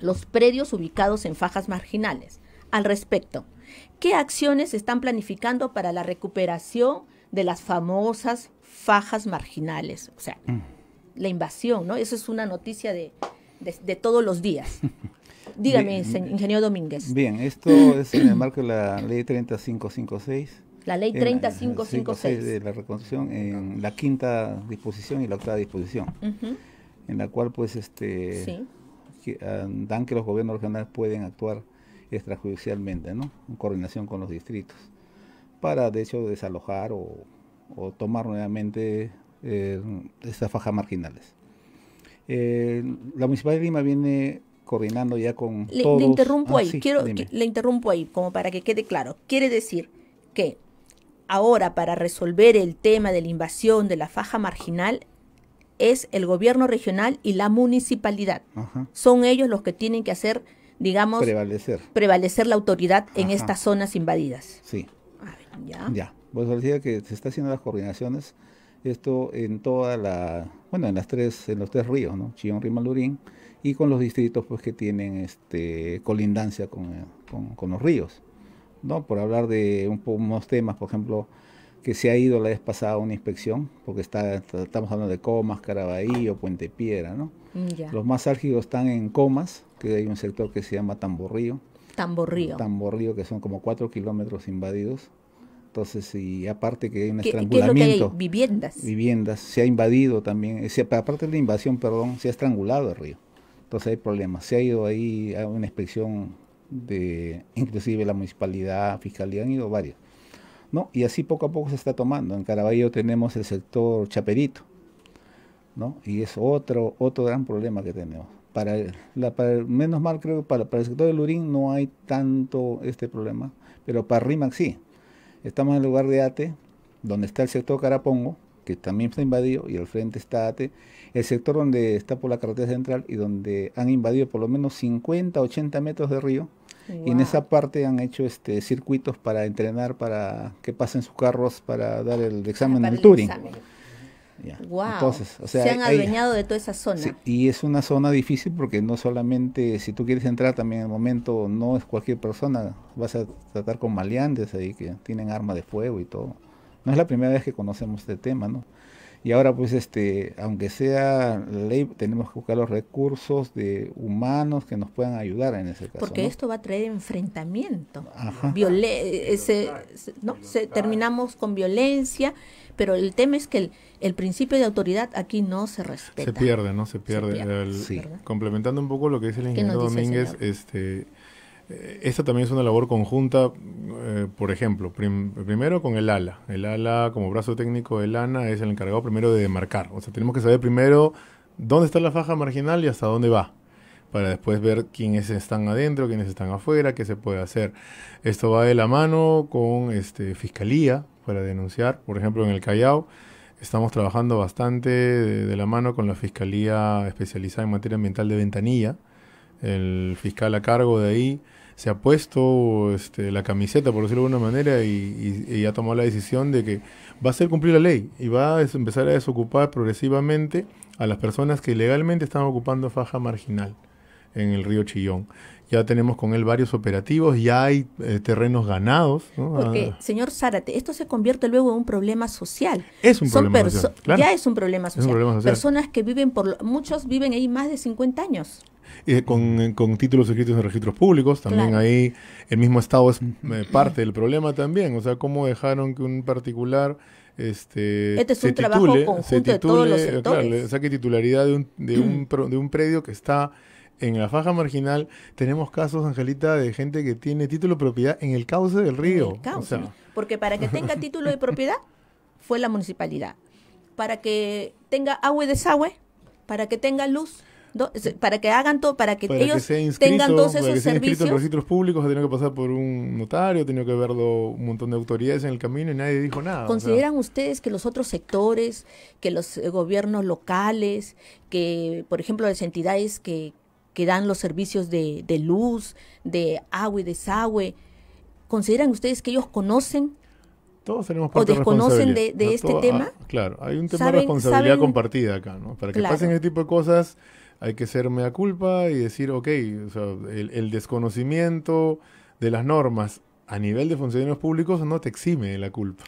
los predios ubicados en fajas marginales. Al respecto, ¿qué acciones están planificando para la recuperación de las famosas fajas marginales? O sea, mm. la invasión, ¿no? Eso es una noticia de, de, todos los días. Dígame, ingeniero Domínguez. Bien, esto es en el marco de la ley 3556. La ley 3556. De la reconstrucción en la quinta disposición y la octava disposición. En la cual, pues, este... Sí Ah, dan que los gobiernos regionales pueden actuar extrajudicialmente, ¿no? En coordinación con los distritos, para de hecho desalojar o, tomar nuevamente esas eh, estas fajas marginales. Eh, la Municipalidad de Lima viene coordinando ya con interrumpo ah, ahí, quiero, le interrumpo ahí, como para que quede claro. Quiere decir que ahora para resolver el tema de la invasión de la faja marginal, es el gobierno regional y la municipalidad. Son ellos los que tienen que hacer, digamos, prevalecer, prevalecer la autoridad en estas zonas invadidas. Sí. Ah, ya. Ya. Pues decía que se está haciendo las coordinaciones, esto en toda la, bueno, en las tres, en los tres ríos, ¿no? Chillón, Malurín, y con los distritos pues que tienen este colindancia con, los ríos. ¿No? Por hablar de un, unos temas, por ejemplo, que se ha ido la vez pasada a una inspección, porque está, estamos hablando de Comas, Carabahío, Puente Piedra, ¿no? Los más álgidos están en Comas, que hay un sector que se llama Tamborrío. Tamborrío. Tamborrío, que son como cuatro kilómetros invadidos. Entonces, y aparte que hay un estrangulamiento. Viviendas. Viviendas. Se ha invadido también, se, aparte de la invasión, perdón, se ha estrangulado el río. Entonces hay problemas. Se ha ido ahí a una inspección de, inclusive la municipalidad, fiscalía, han ido varios ¿no? Y así poco a poco se está tomando. En Caraballo tenemos el sector Chaperito, ¿no? Y es otro, otro gran problema que tenemos. Para menos mal creo para, para el sector del Lurín no hay tanto este problema, pero para RIMAC sí. Estamos en el lugar de ATE, donde está el sector Carapongo, que también está invadido, y al frente está ATE, el sector donde está por la carretera central y donde han invadido por lo menos 50, 80 metros de río, y en esa parte han hecho este circuitos para entrenar, para que pasen sus carros para dar el examen en el Turing. Entonces, o sea, se han adueñado de toda esa zona. y es una zona difícil porque no solamente si tú quieres entrar también en el momento no es cualquier persona, vas a tratar con maleantes ahí que tienen arma de fuego y todo. No es la primera vez que conocemos este tema, ¿no? Y ahora pues este, aunque sea ley, tenemos que buscar los recursos de humanos que nos puedan ayudar en ese caso. Porque esto va a traer enfrentamiento. Ajá. Eh, eh, no, terminamos con violencia, pero el tema es que el, principio de autoridad aquí no se respeta. Se pierde, ¿no? Se pierde. Complementando un poco lo que dice el ingeniero Domínguez, este eh, esta también es una labor conjunta, eh, por ejemplo, primero con el ala. El ala, como brazo técnico del ANA, es el encargado primero de marcar O sea, tenemos que saber primero dónde está la faja marginal y hasta dónde va. Para después ver quiénes están adentro, quiénes están afuera, qué se puede hacer. Esto va de la mano con este, fiscalía para denunciar. Por ejemplo, en el Callao estamos trabajando bastante de la mano con la fiscalía especializada en materia ambiental de Ventanilla. El fiscal a cargo de ahí se ha puesto este, la camiseta, por decirlo de alguna manera, y, y, ha tomado la decisión de que va a ser cumplir la ley y va a empezar a desocupar progresivamente a las personas que ilegalmente están ocupando faja marginal en el río Chillón. Ya tenemos con él varios operativos, ya hay eh, terrenos ganados. ¿no? Ah. Porque, señor Zárate, esto se convierte luego en un problema social. Es un problema social. Ya es un problema social. es Personas que viven por... Muchos viven ahí más de 50 años con, títulos escritos en registros públicos, también ahí el mismo Estado es eh, parte del problema también, o sea, cómo dejaron que un particular... Este, este es se un trabajo conjunto saque titularidad de un, de, un, de un predio que está en la faja marginal tenemos casos, Angelita, de gente que tiene título de propiedad en el cauce del río. Porque para que tenga título de propiedad fue la municipalidad. Para que tenga agua y desagüe, para que tenga luz, para que hagan todo, para que ellos tengan todos esos servicios. registros públicos ha tenido que pasar por un notario, ha tenido que verlo un montón de autoridades en el camino y nadie dijo nada. ¿Consideran ustedes que los otros sectores, que los eh, gobiernos locales, que por ejemplo las entidades que, que dan los servicios de, luz, de agua y desagüe, ¿consideran ustedes que ellos conocen todos o desconocen de, este tema. Ah, claro, hay un tema de responsabilidad compartida acá, ¿no? Para que pasen este tipo de cosas, hay que ser mea culpa y decir, ok, el, el, desconocimiento de las normas a nivel de funcionarios públicos no te exime de la culpa.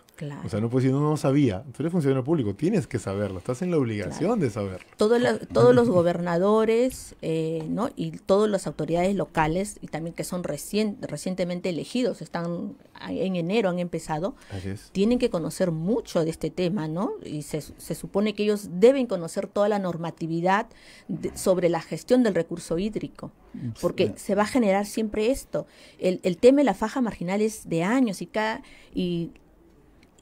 O sea, no pues decir, no, no sabía. Tú eres funcionario público, tienes que saberlo, estás en la obligación de saberlo. Todos los, todos los gobernadores eh, y todas las autoridades locales, y también que son recientemente elegidos, están en enero, han empezado, tienen que conocer mucho de este tema, ¿no? Y se, se supone que ellos deben conocer toda la normatividad sobre la gestión del recurso hídrico, mm, porque se va a generar siempre esto. El, el tema de la faja marginal es de años y cada... Y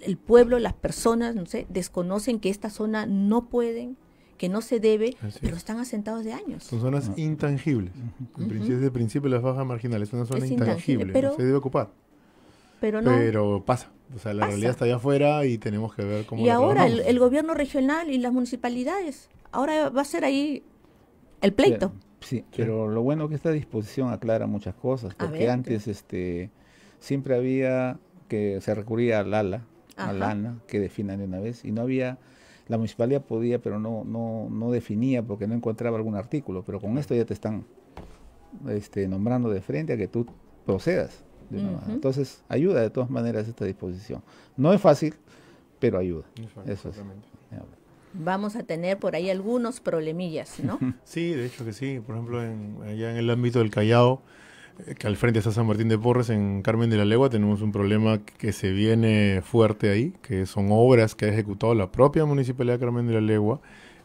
el pueblo, las personas, no sé, desconocen que esta zona no pueden, que no se debe, pero están asentados de años. Son zonas intangibles. Desde principio las bajas marginales, es una zona intangible, se debe ocupar. Pero no. Pero pasa. O sea, la realidad está allá afuera y tenemos que ver cómo. Y ahora el, gobierno regional y las municipalidades. Ahora va a ser ahí el pleito. sí, pero lo bueno que esta disposición aclara muchas cosas, porque antes este siempre había que se recurría al ALA, a la lana que definan de una vez. Y no había, la municipalidad podía, pero no, no, no definía porque no encontraba algún artículo. Pero con esto ya te están este, nombrando de frente a que tú procedas. Entonces, ayuda de todas maneras esta disposición. No es fácil, pero ayuda. Eso Vamos a tener por ahí algunos problemillas, ¿no? sí, de hecho que sí. Por ejemplo, en, allá en el ámbito del Callao, que al frente está San Martín de Porres, en Carmen de la Legua tenemos un problema que se viene fuerte ahí, que son obras que ha ejecutado la propia Municipalidad de Carmen de la Legua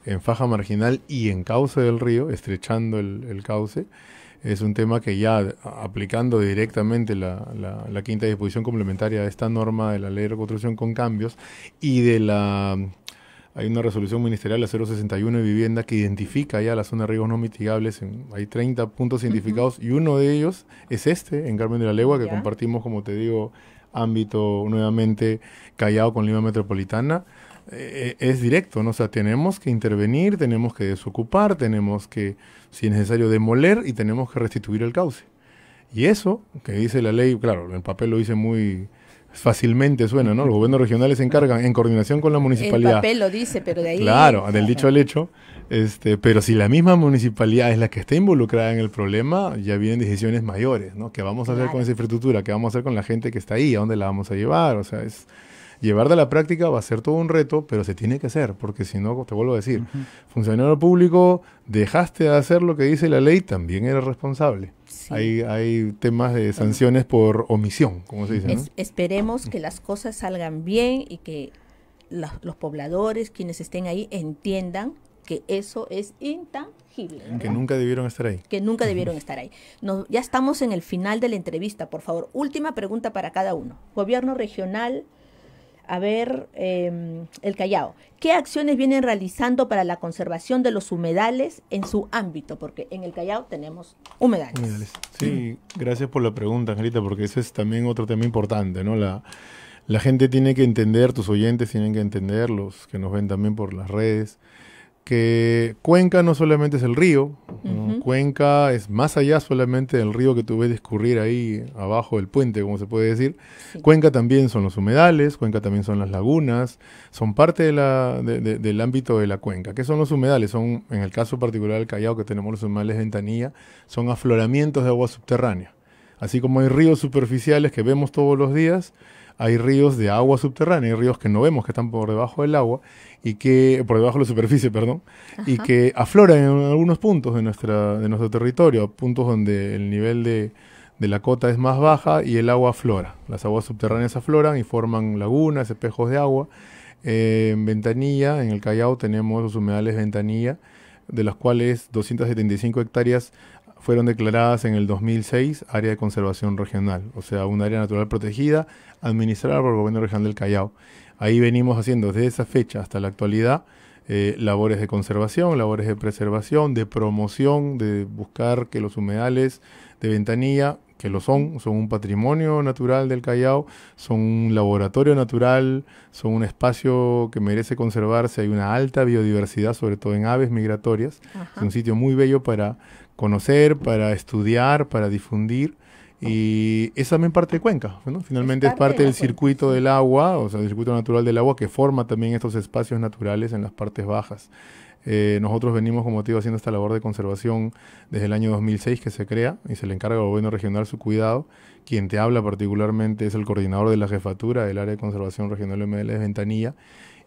en faja marginal y en cauce del río, estrechando el, cauce. Es un tema que ya aplicando directamente la, la quinta disposición complementaria de esta norma de la ley de reconstrucción con cambios y de la hay una resolución ministerial, la 061 de vivienda, que identifica ya la zona de riesgos no mitigables. hay 30 puntos identificados y uno de ellos es este, en Carmen de la Legua, que compartimos, como te digo, ámbito nuevamente callado con Lima Metropolitana. Eh, es directo, ¿no? O sea, tenemos que intervenir, tenemos que desocupar, tenemos que, si es necesario, demoler y tenemos que restituir el cauce. Y eso, que dice la ley, claro, el papel lo dice muy Fácilmente suena, ¿no? Los gobiernos regionales se encargan en coordinación con la municipalidad. El papel lo dice, pero de ahí. Claro, del dicho al hecho. Este, pero si la misma municipalidad es la que está involucrada en el problema, ya vienen decisiones mayores, ¿no? ¿Qué vamos a hacer con esa infraestructura? ¿Qué vamos a hacer con la gente que está ahí? ¿A dónde la vamos a llevar? O sea, es llevar de la práctica va a ser todo un reto, pero se tiene que hacer, porque si no, te vuelvo a decir, funcionario público, dejaste de hacer lo que dice la ley, también eres responsable. Hay, temas de sanciones por omisión, como se dice. esperemos que las cosas salgan bien y que los pobladores, quienes estén ahí, entiendan que eso es intangible. Que nunca debieron estar ahí. Que nunca debieron estar ahí. ya estamos en el final de la entrevista, por favor. Última pregunta para cada uno. Gobierno regional, a ver, em, el Callao, ¿qué acciones vienen realizando para la conservación de los humedales en su ámbito? Porque en el Callao tenemos humedales. Sí, gracias por la pregunta, Angelita, porque ese es también otro tema importante, ¿no? La, la gente tiene que entender, tus oyentes tienen que entender, los que nos ven también por las redes, que Cuenca no solamente es el río, Cuenca es más allá solamente del río que tú ves discurrir ahí abajo del puente, como se puede decir. Cuenca también son los humedales, Cuenca también son las lagunas, son parte de del ámbito de la cuenca. ¿Qué son los humedales? Son, en el caso particular del Callao, que tenemos los humedales de Ventanilla, son afloramientos de agua subterránea. Así como hay ríos superficiales que vemos todos los días, hay ríos de agua subterránea, hay ríos que no vemos, que están por debajo del agua, y que, por debajo de la superficie, perdón, y que afloran en algunos puntos de, nuestra, de nuestro territorio, puntos donde el nivel de, de la cota es más baja y el agua aflora. Las aguas subterráneas afloran y forman lagunas, espejos de agua. Eh, en Ventanilla, en el Callao, tenemos los humedales Ventanilla, de las cuales 275 hectáreas fueron declaradas en el 2006 área de conservación regional, o sea, un área natural protegida administrada por el gobierno regional del Callao. Ahí venimos haciendo desde esa fecha hasta la actualidad eh, labores de conservación, labores de preservación, de promoción, de buscar que los humedales de ventanilla que lo son, son un patrimonio natural del Callao, son un laboratorio natural, son un espacio que merece conservarse, hay una alta biodiversidad, sobre todo en aves migratorias, es un sitio muy bello para conocer, para estudiar, para difundir. Y es también parte de Cuenca, Finalmente es parte, del circuito del agua, o sea, el circuito natural del agua que forma también estos espacios naturales en las partes bajas. Eh, nosotros venimos, como te digo, haciendo esta labor de conservación desde el año 2006 que se crea y se le encarga al gobierno regional su cuidado. Quien te habla particularmente es el coordinador de la jefatura del área de conservación regional ML de Ventanilla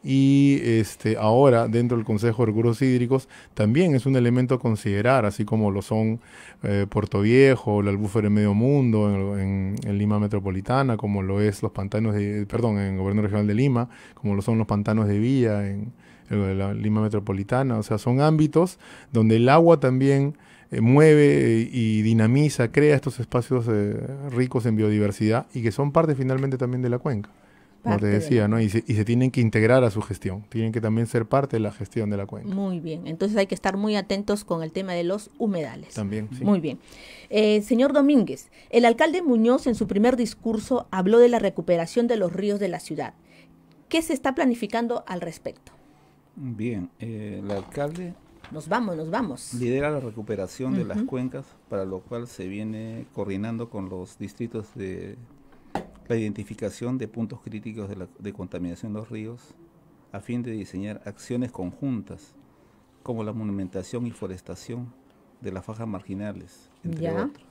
y este, ahora dentro del Consejo de Recursos Hídricos también es un elemento a considerar, así como lo son eh, Puerto Viejo, el albúfero en Medio Mundo, en, Lima Metropolitana, como lo es los pantanos de, perdón, en el Gobierno Regional de Lima, como lo son los pantanos de Villa en, la Lima Metropolitana, o sea, son ámbitos donde el agua también eh, mueve eh, y dinamiza, crea estos espacios eh, ricos en biodiversidad y que son parte finalmente también de la cuenca, como te decía, ¿no? Y se, tienen que integrar a su gestión, tienen que también ser parte de la gestión de la cuenca. Muy bien, entonces hay que estar muy atentos con el tema de los humedales. También, sí. Muy bien. señor Domínguez, el alcalde Muñoz en su primer discurso habló de la recuperación de los ríos de la ciudad. ¿Qué se está planificando al respecto? Bien, eh, el alcalde... Nos vamos, nos vamos. Lidera la recuperación de las cuencas, para lo cual se viene coordinando con los distritos de la identificación de puntos críticos de, contaminación de los ríos, a fin de diseñar acciones conjuntas, como la monumentación y forestación de las fajas marginales, entre ya. otros.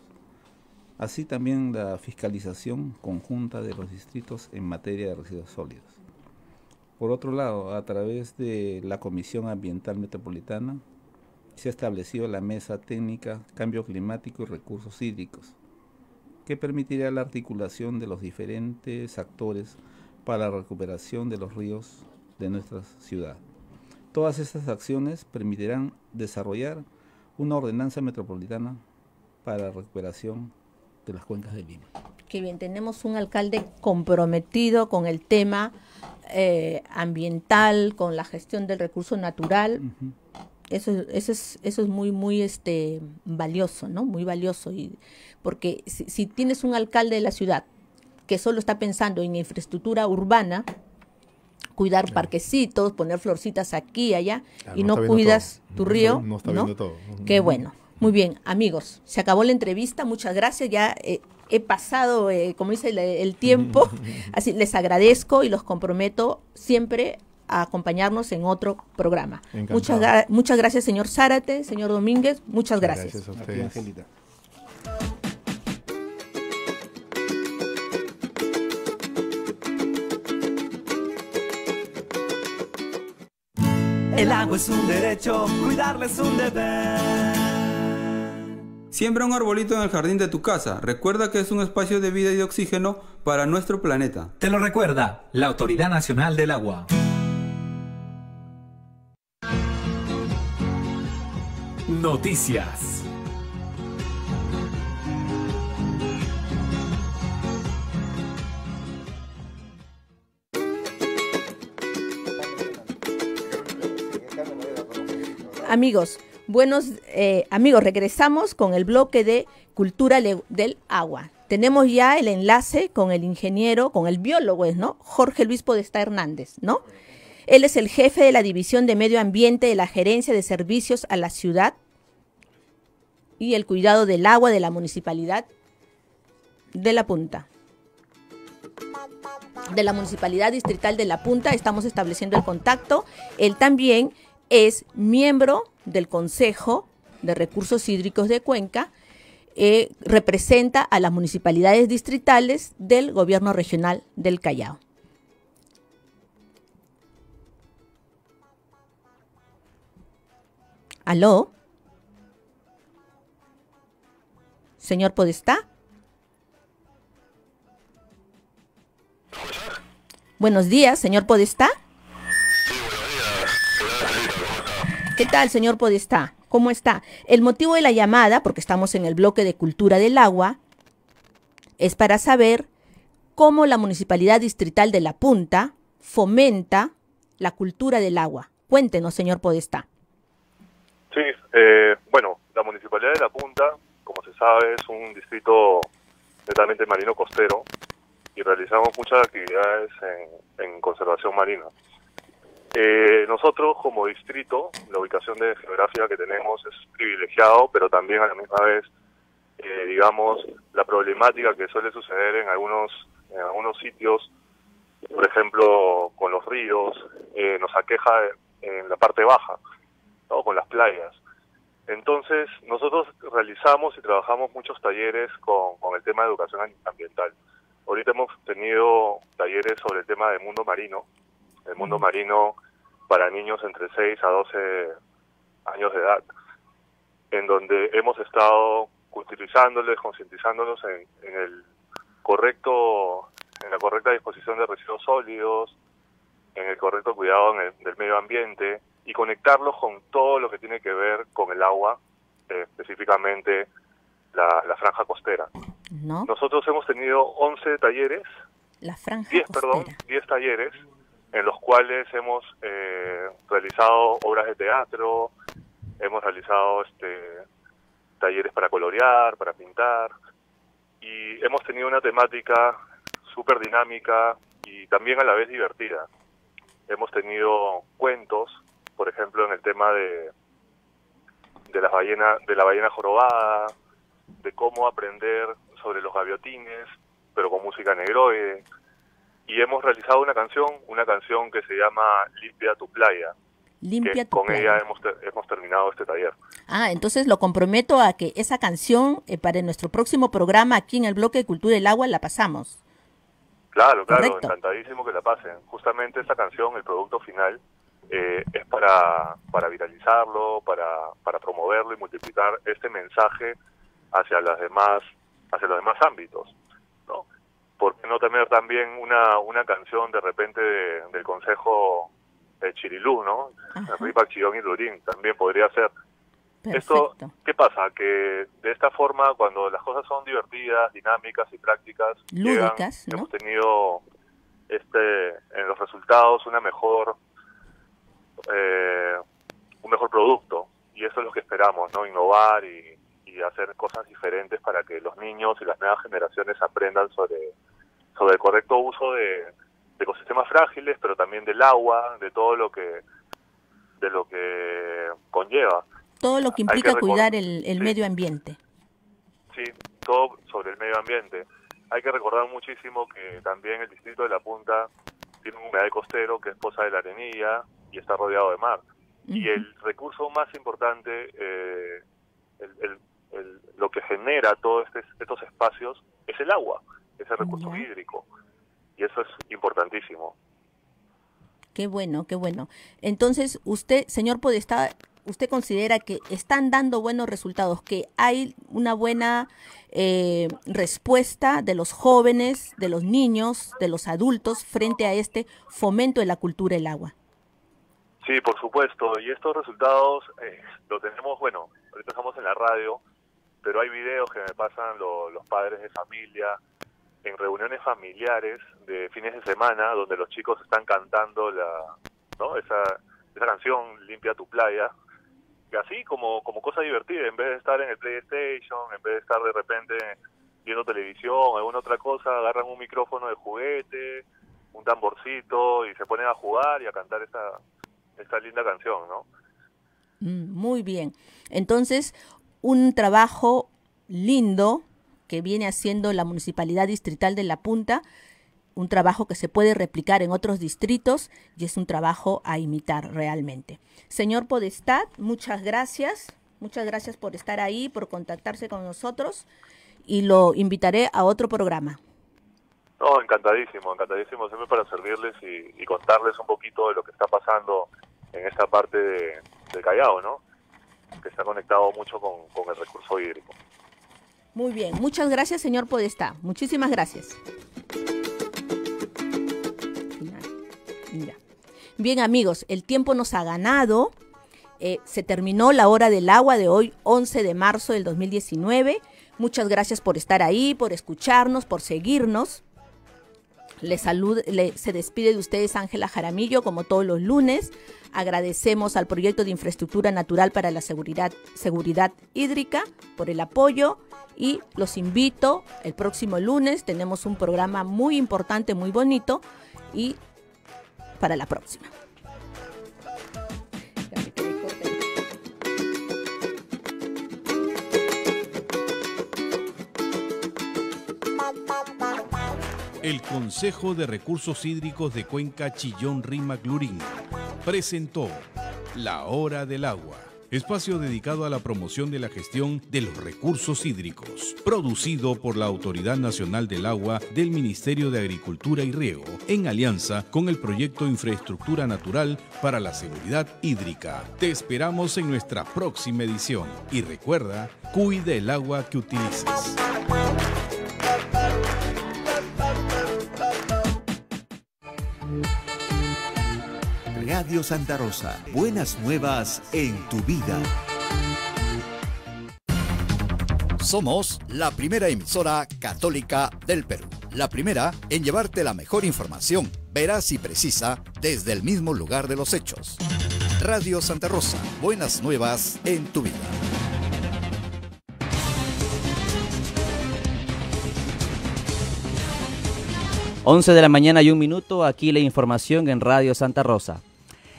Así también la fiscalización conjunta de los distritos en materia de residuos sólidos. Por otro lado, a través de la Comisión Ambiental Metropolitana se ha establecido la Mesa Técnica Cambio Climático y Recursos Hídricos, que permitirá la articulación de los diferentes actores para la recuperación de los ríos de nuestra ciudad. Todas estas acciones permitirán desarrollar una ordenanza metropolitana para la recuperación de las cuencas de Lima. Que bien, tenemos un alcalde comprometido con el tema eh, ambiental, con la gestión del recurso natural. Eso, es, eso es muy, muy este, valioso, ¿no? Muy valioso. Y, porque si, tienes un alcalde de la ciudad que solo está pensando en infraestructura urbana, cuidar parquecitos, poner florcitas aquí allá, y no, cuidas tu río, ¿no? Qué bueno. Muy bien, amigos, se acabó la entrevista, muchas gracias. Ya eh, he pasado, eh, como dice el, tiempo, así les agradezco y los comprometo siempre a acompañarnos en otro programa. Muchas, muchas gracias, señor Zárate, señor Domínguez, muchas gracias. Gracias a Angelita. El agua es un derecho, cuidarla es un deber. Siembra un arbolito en el jardín de tu casa. Recuerda que es un espacio de vida y de oxígeno para nuestro planeta. Te lo recuerda la Autoridad Nacional del Agua. Noticias. Amigos, Buenos eh, amigos, regresamos con el bloque de cultura del agua. Tenemos ya el enlace con el ingeniero, con el biólogo, ¿no? Jorge Luis Podesta Hernández, ¿no? Él es el jefe de la División de Medio Ambiente de la Gerencia de Servicios a la Ciudad y el Cuidado del Agua de la Municipalidad de La Punta. De la Municipalidad Distrital de La Punta estamos estableciendo el contacto. Él también es miembro del Consejo de Recursos Hídricos de Cuenca eh, representa a las municipalidades distritales del gobierno regional del Callao. ¿Aló? Señor Podestá. Buenos días, señor Podestá. ¿Qué tal, señor Podestá? ¿Cómo está? El motivo de la llamada, porque estamos en el bloque de cultura del agua, es para saber cómo la Municipalidad Distrital de La Punta fomenta la cultura del agua. Cuéntenos, señor Podestá. Sí, eh, bueno, la Municipalidad de La Punta, como se sabe, es un distrito netamente marino costero y realizamos muchas actividades en, en conservación marina. Eh, nosotros como distrito, la ubicación de geografía que tenemos es privilegiado, pero también a la misma vez, eh, digamos, la problemática que suele suceder en algunos, en algunos sitios, por ejemplo, con los ríos, eh, nos aqueja en la parte baja, o con las playas. Entonces, nosotros realizamos y trabajamos muchos talleres con, con el tema de educación ambiental. Ahorita hemos tenido talleres sobre el tema del mundo marino, el mundo marino para niños entre 6 a 12 años de edad, en donde hemos estado utilizándoles, concientizándolos en, en el correcto, en la correcta disposición de residuos sólidos, en el correcto cuidado del medio ambiente y conectarlos con todo lo que tiene que ver con el agua, eh, específicamente la, franja costera. Nosotros hemos tenido 11 talleres, la 10 talleres en los cuales hemos eh, realizado obras de teatro, hemos realizado este, talleres para colorear, para pintar, y hemos tenido una temática súper dinámica y también a la vez divertida. Hemos tenido cuentos, por ejemplo, en el tema de, de, las ballenas de la ballena jorobada, de cómo aprender sobre los gaviotines, pero con música negroide, y hemos realizado una canción, una canción que se llama Limpia tu playa. Limpia con ella hemos, hemos, terminado este taller. Ah, entonces lo comprometo a que esa canción eh, para nuestro próximo programa aquí en el bloque de Cultura del Agua la pasamos. Claro, claro, encantadísimo que la pasen. Justamente esta canción, el producto final, eh, es para, para viralizarlo, para, para promoverlo y multiplicar este mensaje hacia las demás hacia los demás ámbitos. ¿por qué no tener también una, una canción de repente del Consejo de Chirilú, ¿no? Ripa, Chillón y durín también podría ser. Esto, ¿qué pasa? Que de esta forma, cuando las cosas son divertidas, dinámicas y prácticas, lúdicas, hemos tenido este, en los resultados una mejor, eh, un mejor producto. Y eso es lo que esperamos, ¿no? Innovar y, hacer cosas diferentes para que los niños y las nuevas generaciones aprendan sobre, sobre el correcto uso de, ecosistemas frágiles, pero también del agua, de todo lo que de lo que conlleva. Todo lo que implica cuidar el, el medio ambiente. Sí, todo sobre el medio ambiente. Hay que recordar muchísimo que también el distrito de La Punta tiene un humedal costero que es posa de la Arenilla y está rodeado de mar. Y el recurso más importante, eh, el lo que genera todos este, estos espacios es el agua, es el recurso hídrico. Y eso es importantísimo. Qué bueno, qué bueno. Entonces, usted, señor Podestá, usted considera que están dando buenos resultados, que hay una buena eh, respuesta de los jóvenes, de los niños, de los adultos frente a este fomento de la cultura del agua. Sí, por supuesto. Y estos resultados eh, los tenemos, bueno, ahorita estamos en la radio, pero hay videos que me pasan los padres de familia en reuniones familiares de fines de semana donde los chicos están cantando la esa, esa canción limpia tu playa y así como como cosa divertida en vez de estar en el PlayStation en vez de estar de repente viendo televisión o alguna otra cosa agarran un micrófono de juguete un tamborcito y se ponen a jugar y a cantar esa esta linda canción no mm, muy bien entonces un trabajo lindo que viene haciendo la Municipalidad Distrital de La Punta, un trabajo que se puede replicar en otros distritos y es un trabajo a imitar realmente. Señor Podestad, muchas gracias, muchas gracias por estar ahí, por contactarse con nosotros y lo invitaré a otro programa. No, encantadísimo, encantadísimo siempre para servirles y, contarles un poquito de lo que está pasando en esta parte de, de Callao, ¿no? que está conectado mucho con, el recurso hídrico. Muy bien, muchas gracias señor Podestá, muchísimas gracias. Bien amigos, el tiempo nos ha ganado. Eh, se terminó la hora del agua de hoy, 11 de marzo del 2019. Muchas gracias por estar ahí, por escucharnos, por seguirnos salud, le, se despide de ustedes Ángela Jaramillo, como todos los lunes. Agradecemos al proyecto de infraestructura natural para la seguridad, seguridad hídrica por el apoyo y los invito el próximo lunes. Tenemos un programa muy importante, muy bonito y para la próxima. El Consejo de Recursos Hídricos de Cuenca Chillón Rima Clurín presentó La Hora del Agua, espacio dedicado a la promoción de la gestión de los recursos hídricos, producido por la Autoridad Nacional del Agua del Ministerio de Agricultura y Riego, en alianza con el proyecto Infraestructura Natural para la Seguridad Hídrica. Te esperamos en nuestra próxima edición y recuerda, cuida el agua que utilices. Radio Santa Rosa. Buenas nuevas en tu vida. Somos la primera emisora católica del Perú. La primera en llevarte la mejor información, veraz y precisa, desde el mismo lugar de los hechos. Radio Santa Rosa, buenas nuevas en tu vida. 11 de la mañana y un minuto, aquí la información en Radio Santa Rosa.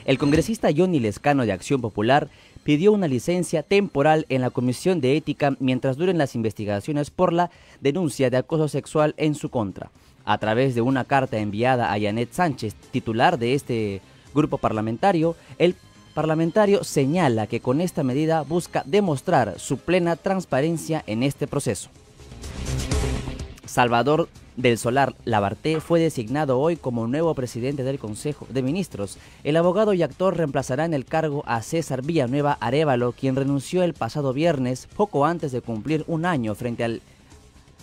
El congresista Johnny Lescano de Acción Popular pidió una licencia temporal en la Comisión de Ética mientras duren las investigaciones por la denuncia de acoso sexual en su contra. A través de una carta enviada a Janet Sánchez, titular de este grupo parlamentario, el parlamentario señala que con esta medida busca demostrar su plena transparencia en este proceso. Salvador del Solar Labarté fue designado hoy como nuevo presidente del Consejo de Ministros. El abogado y actor reemplazará en el cargo a César Villanueva Arevalo, quien renunció el pasado viernes, poco antes de cumplir un año frente al,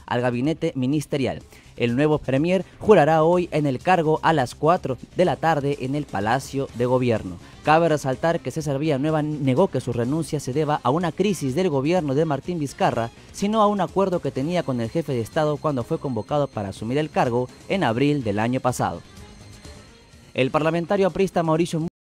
al gabinete ministerial. El nuevo Premier jurará hoy en el cargo a las 4 de la tarde en el Palacio de Gobierno. Cabe resaltar que César Villanueva negó que su renuncia se deba a una crisis del gobierno de Martín Vizcarra, sino a un acuerdo que tenía con el jefe de Estado cuando fue convocado para asumir el cargo en abril del año pasado. El parlamentario aprista Mauricio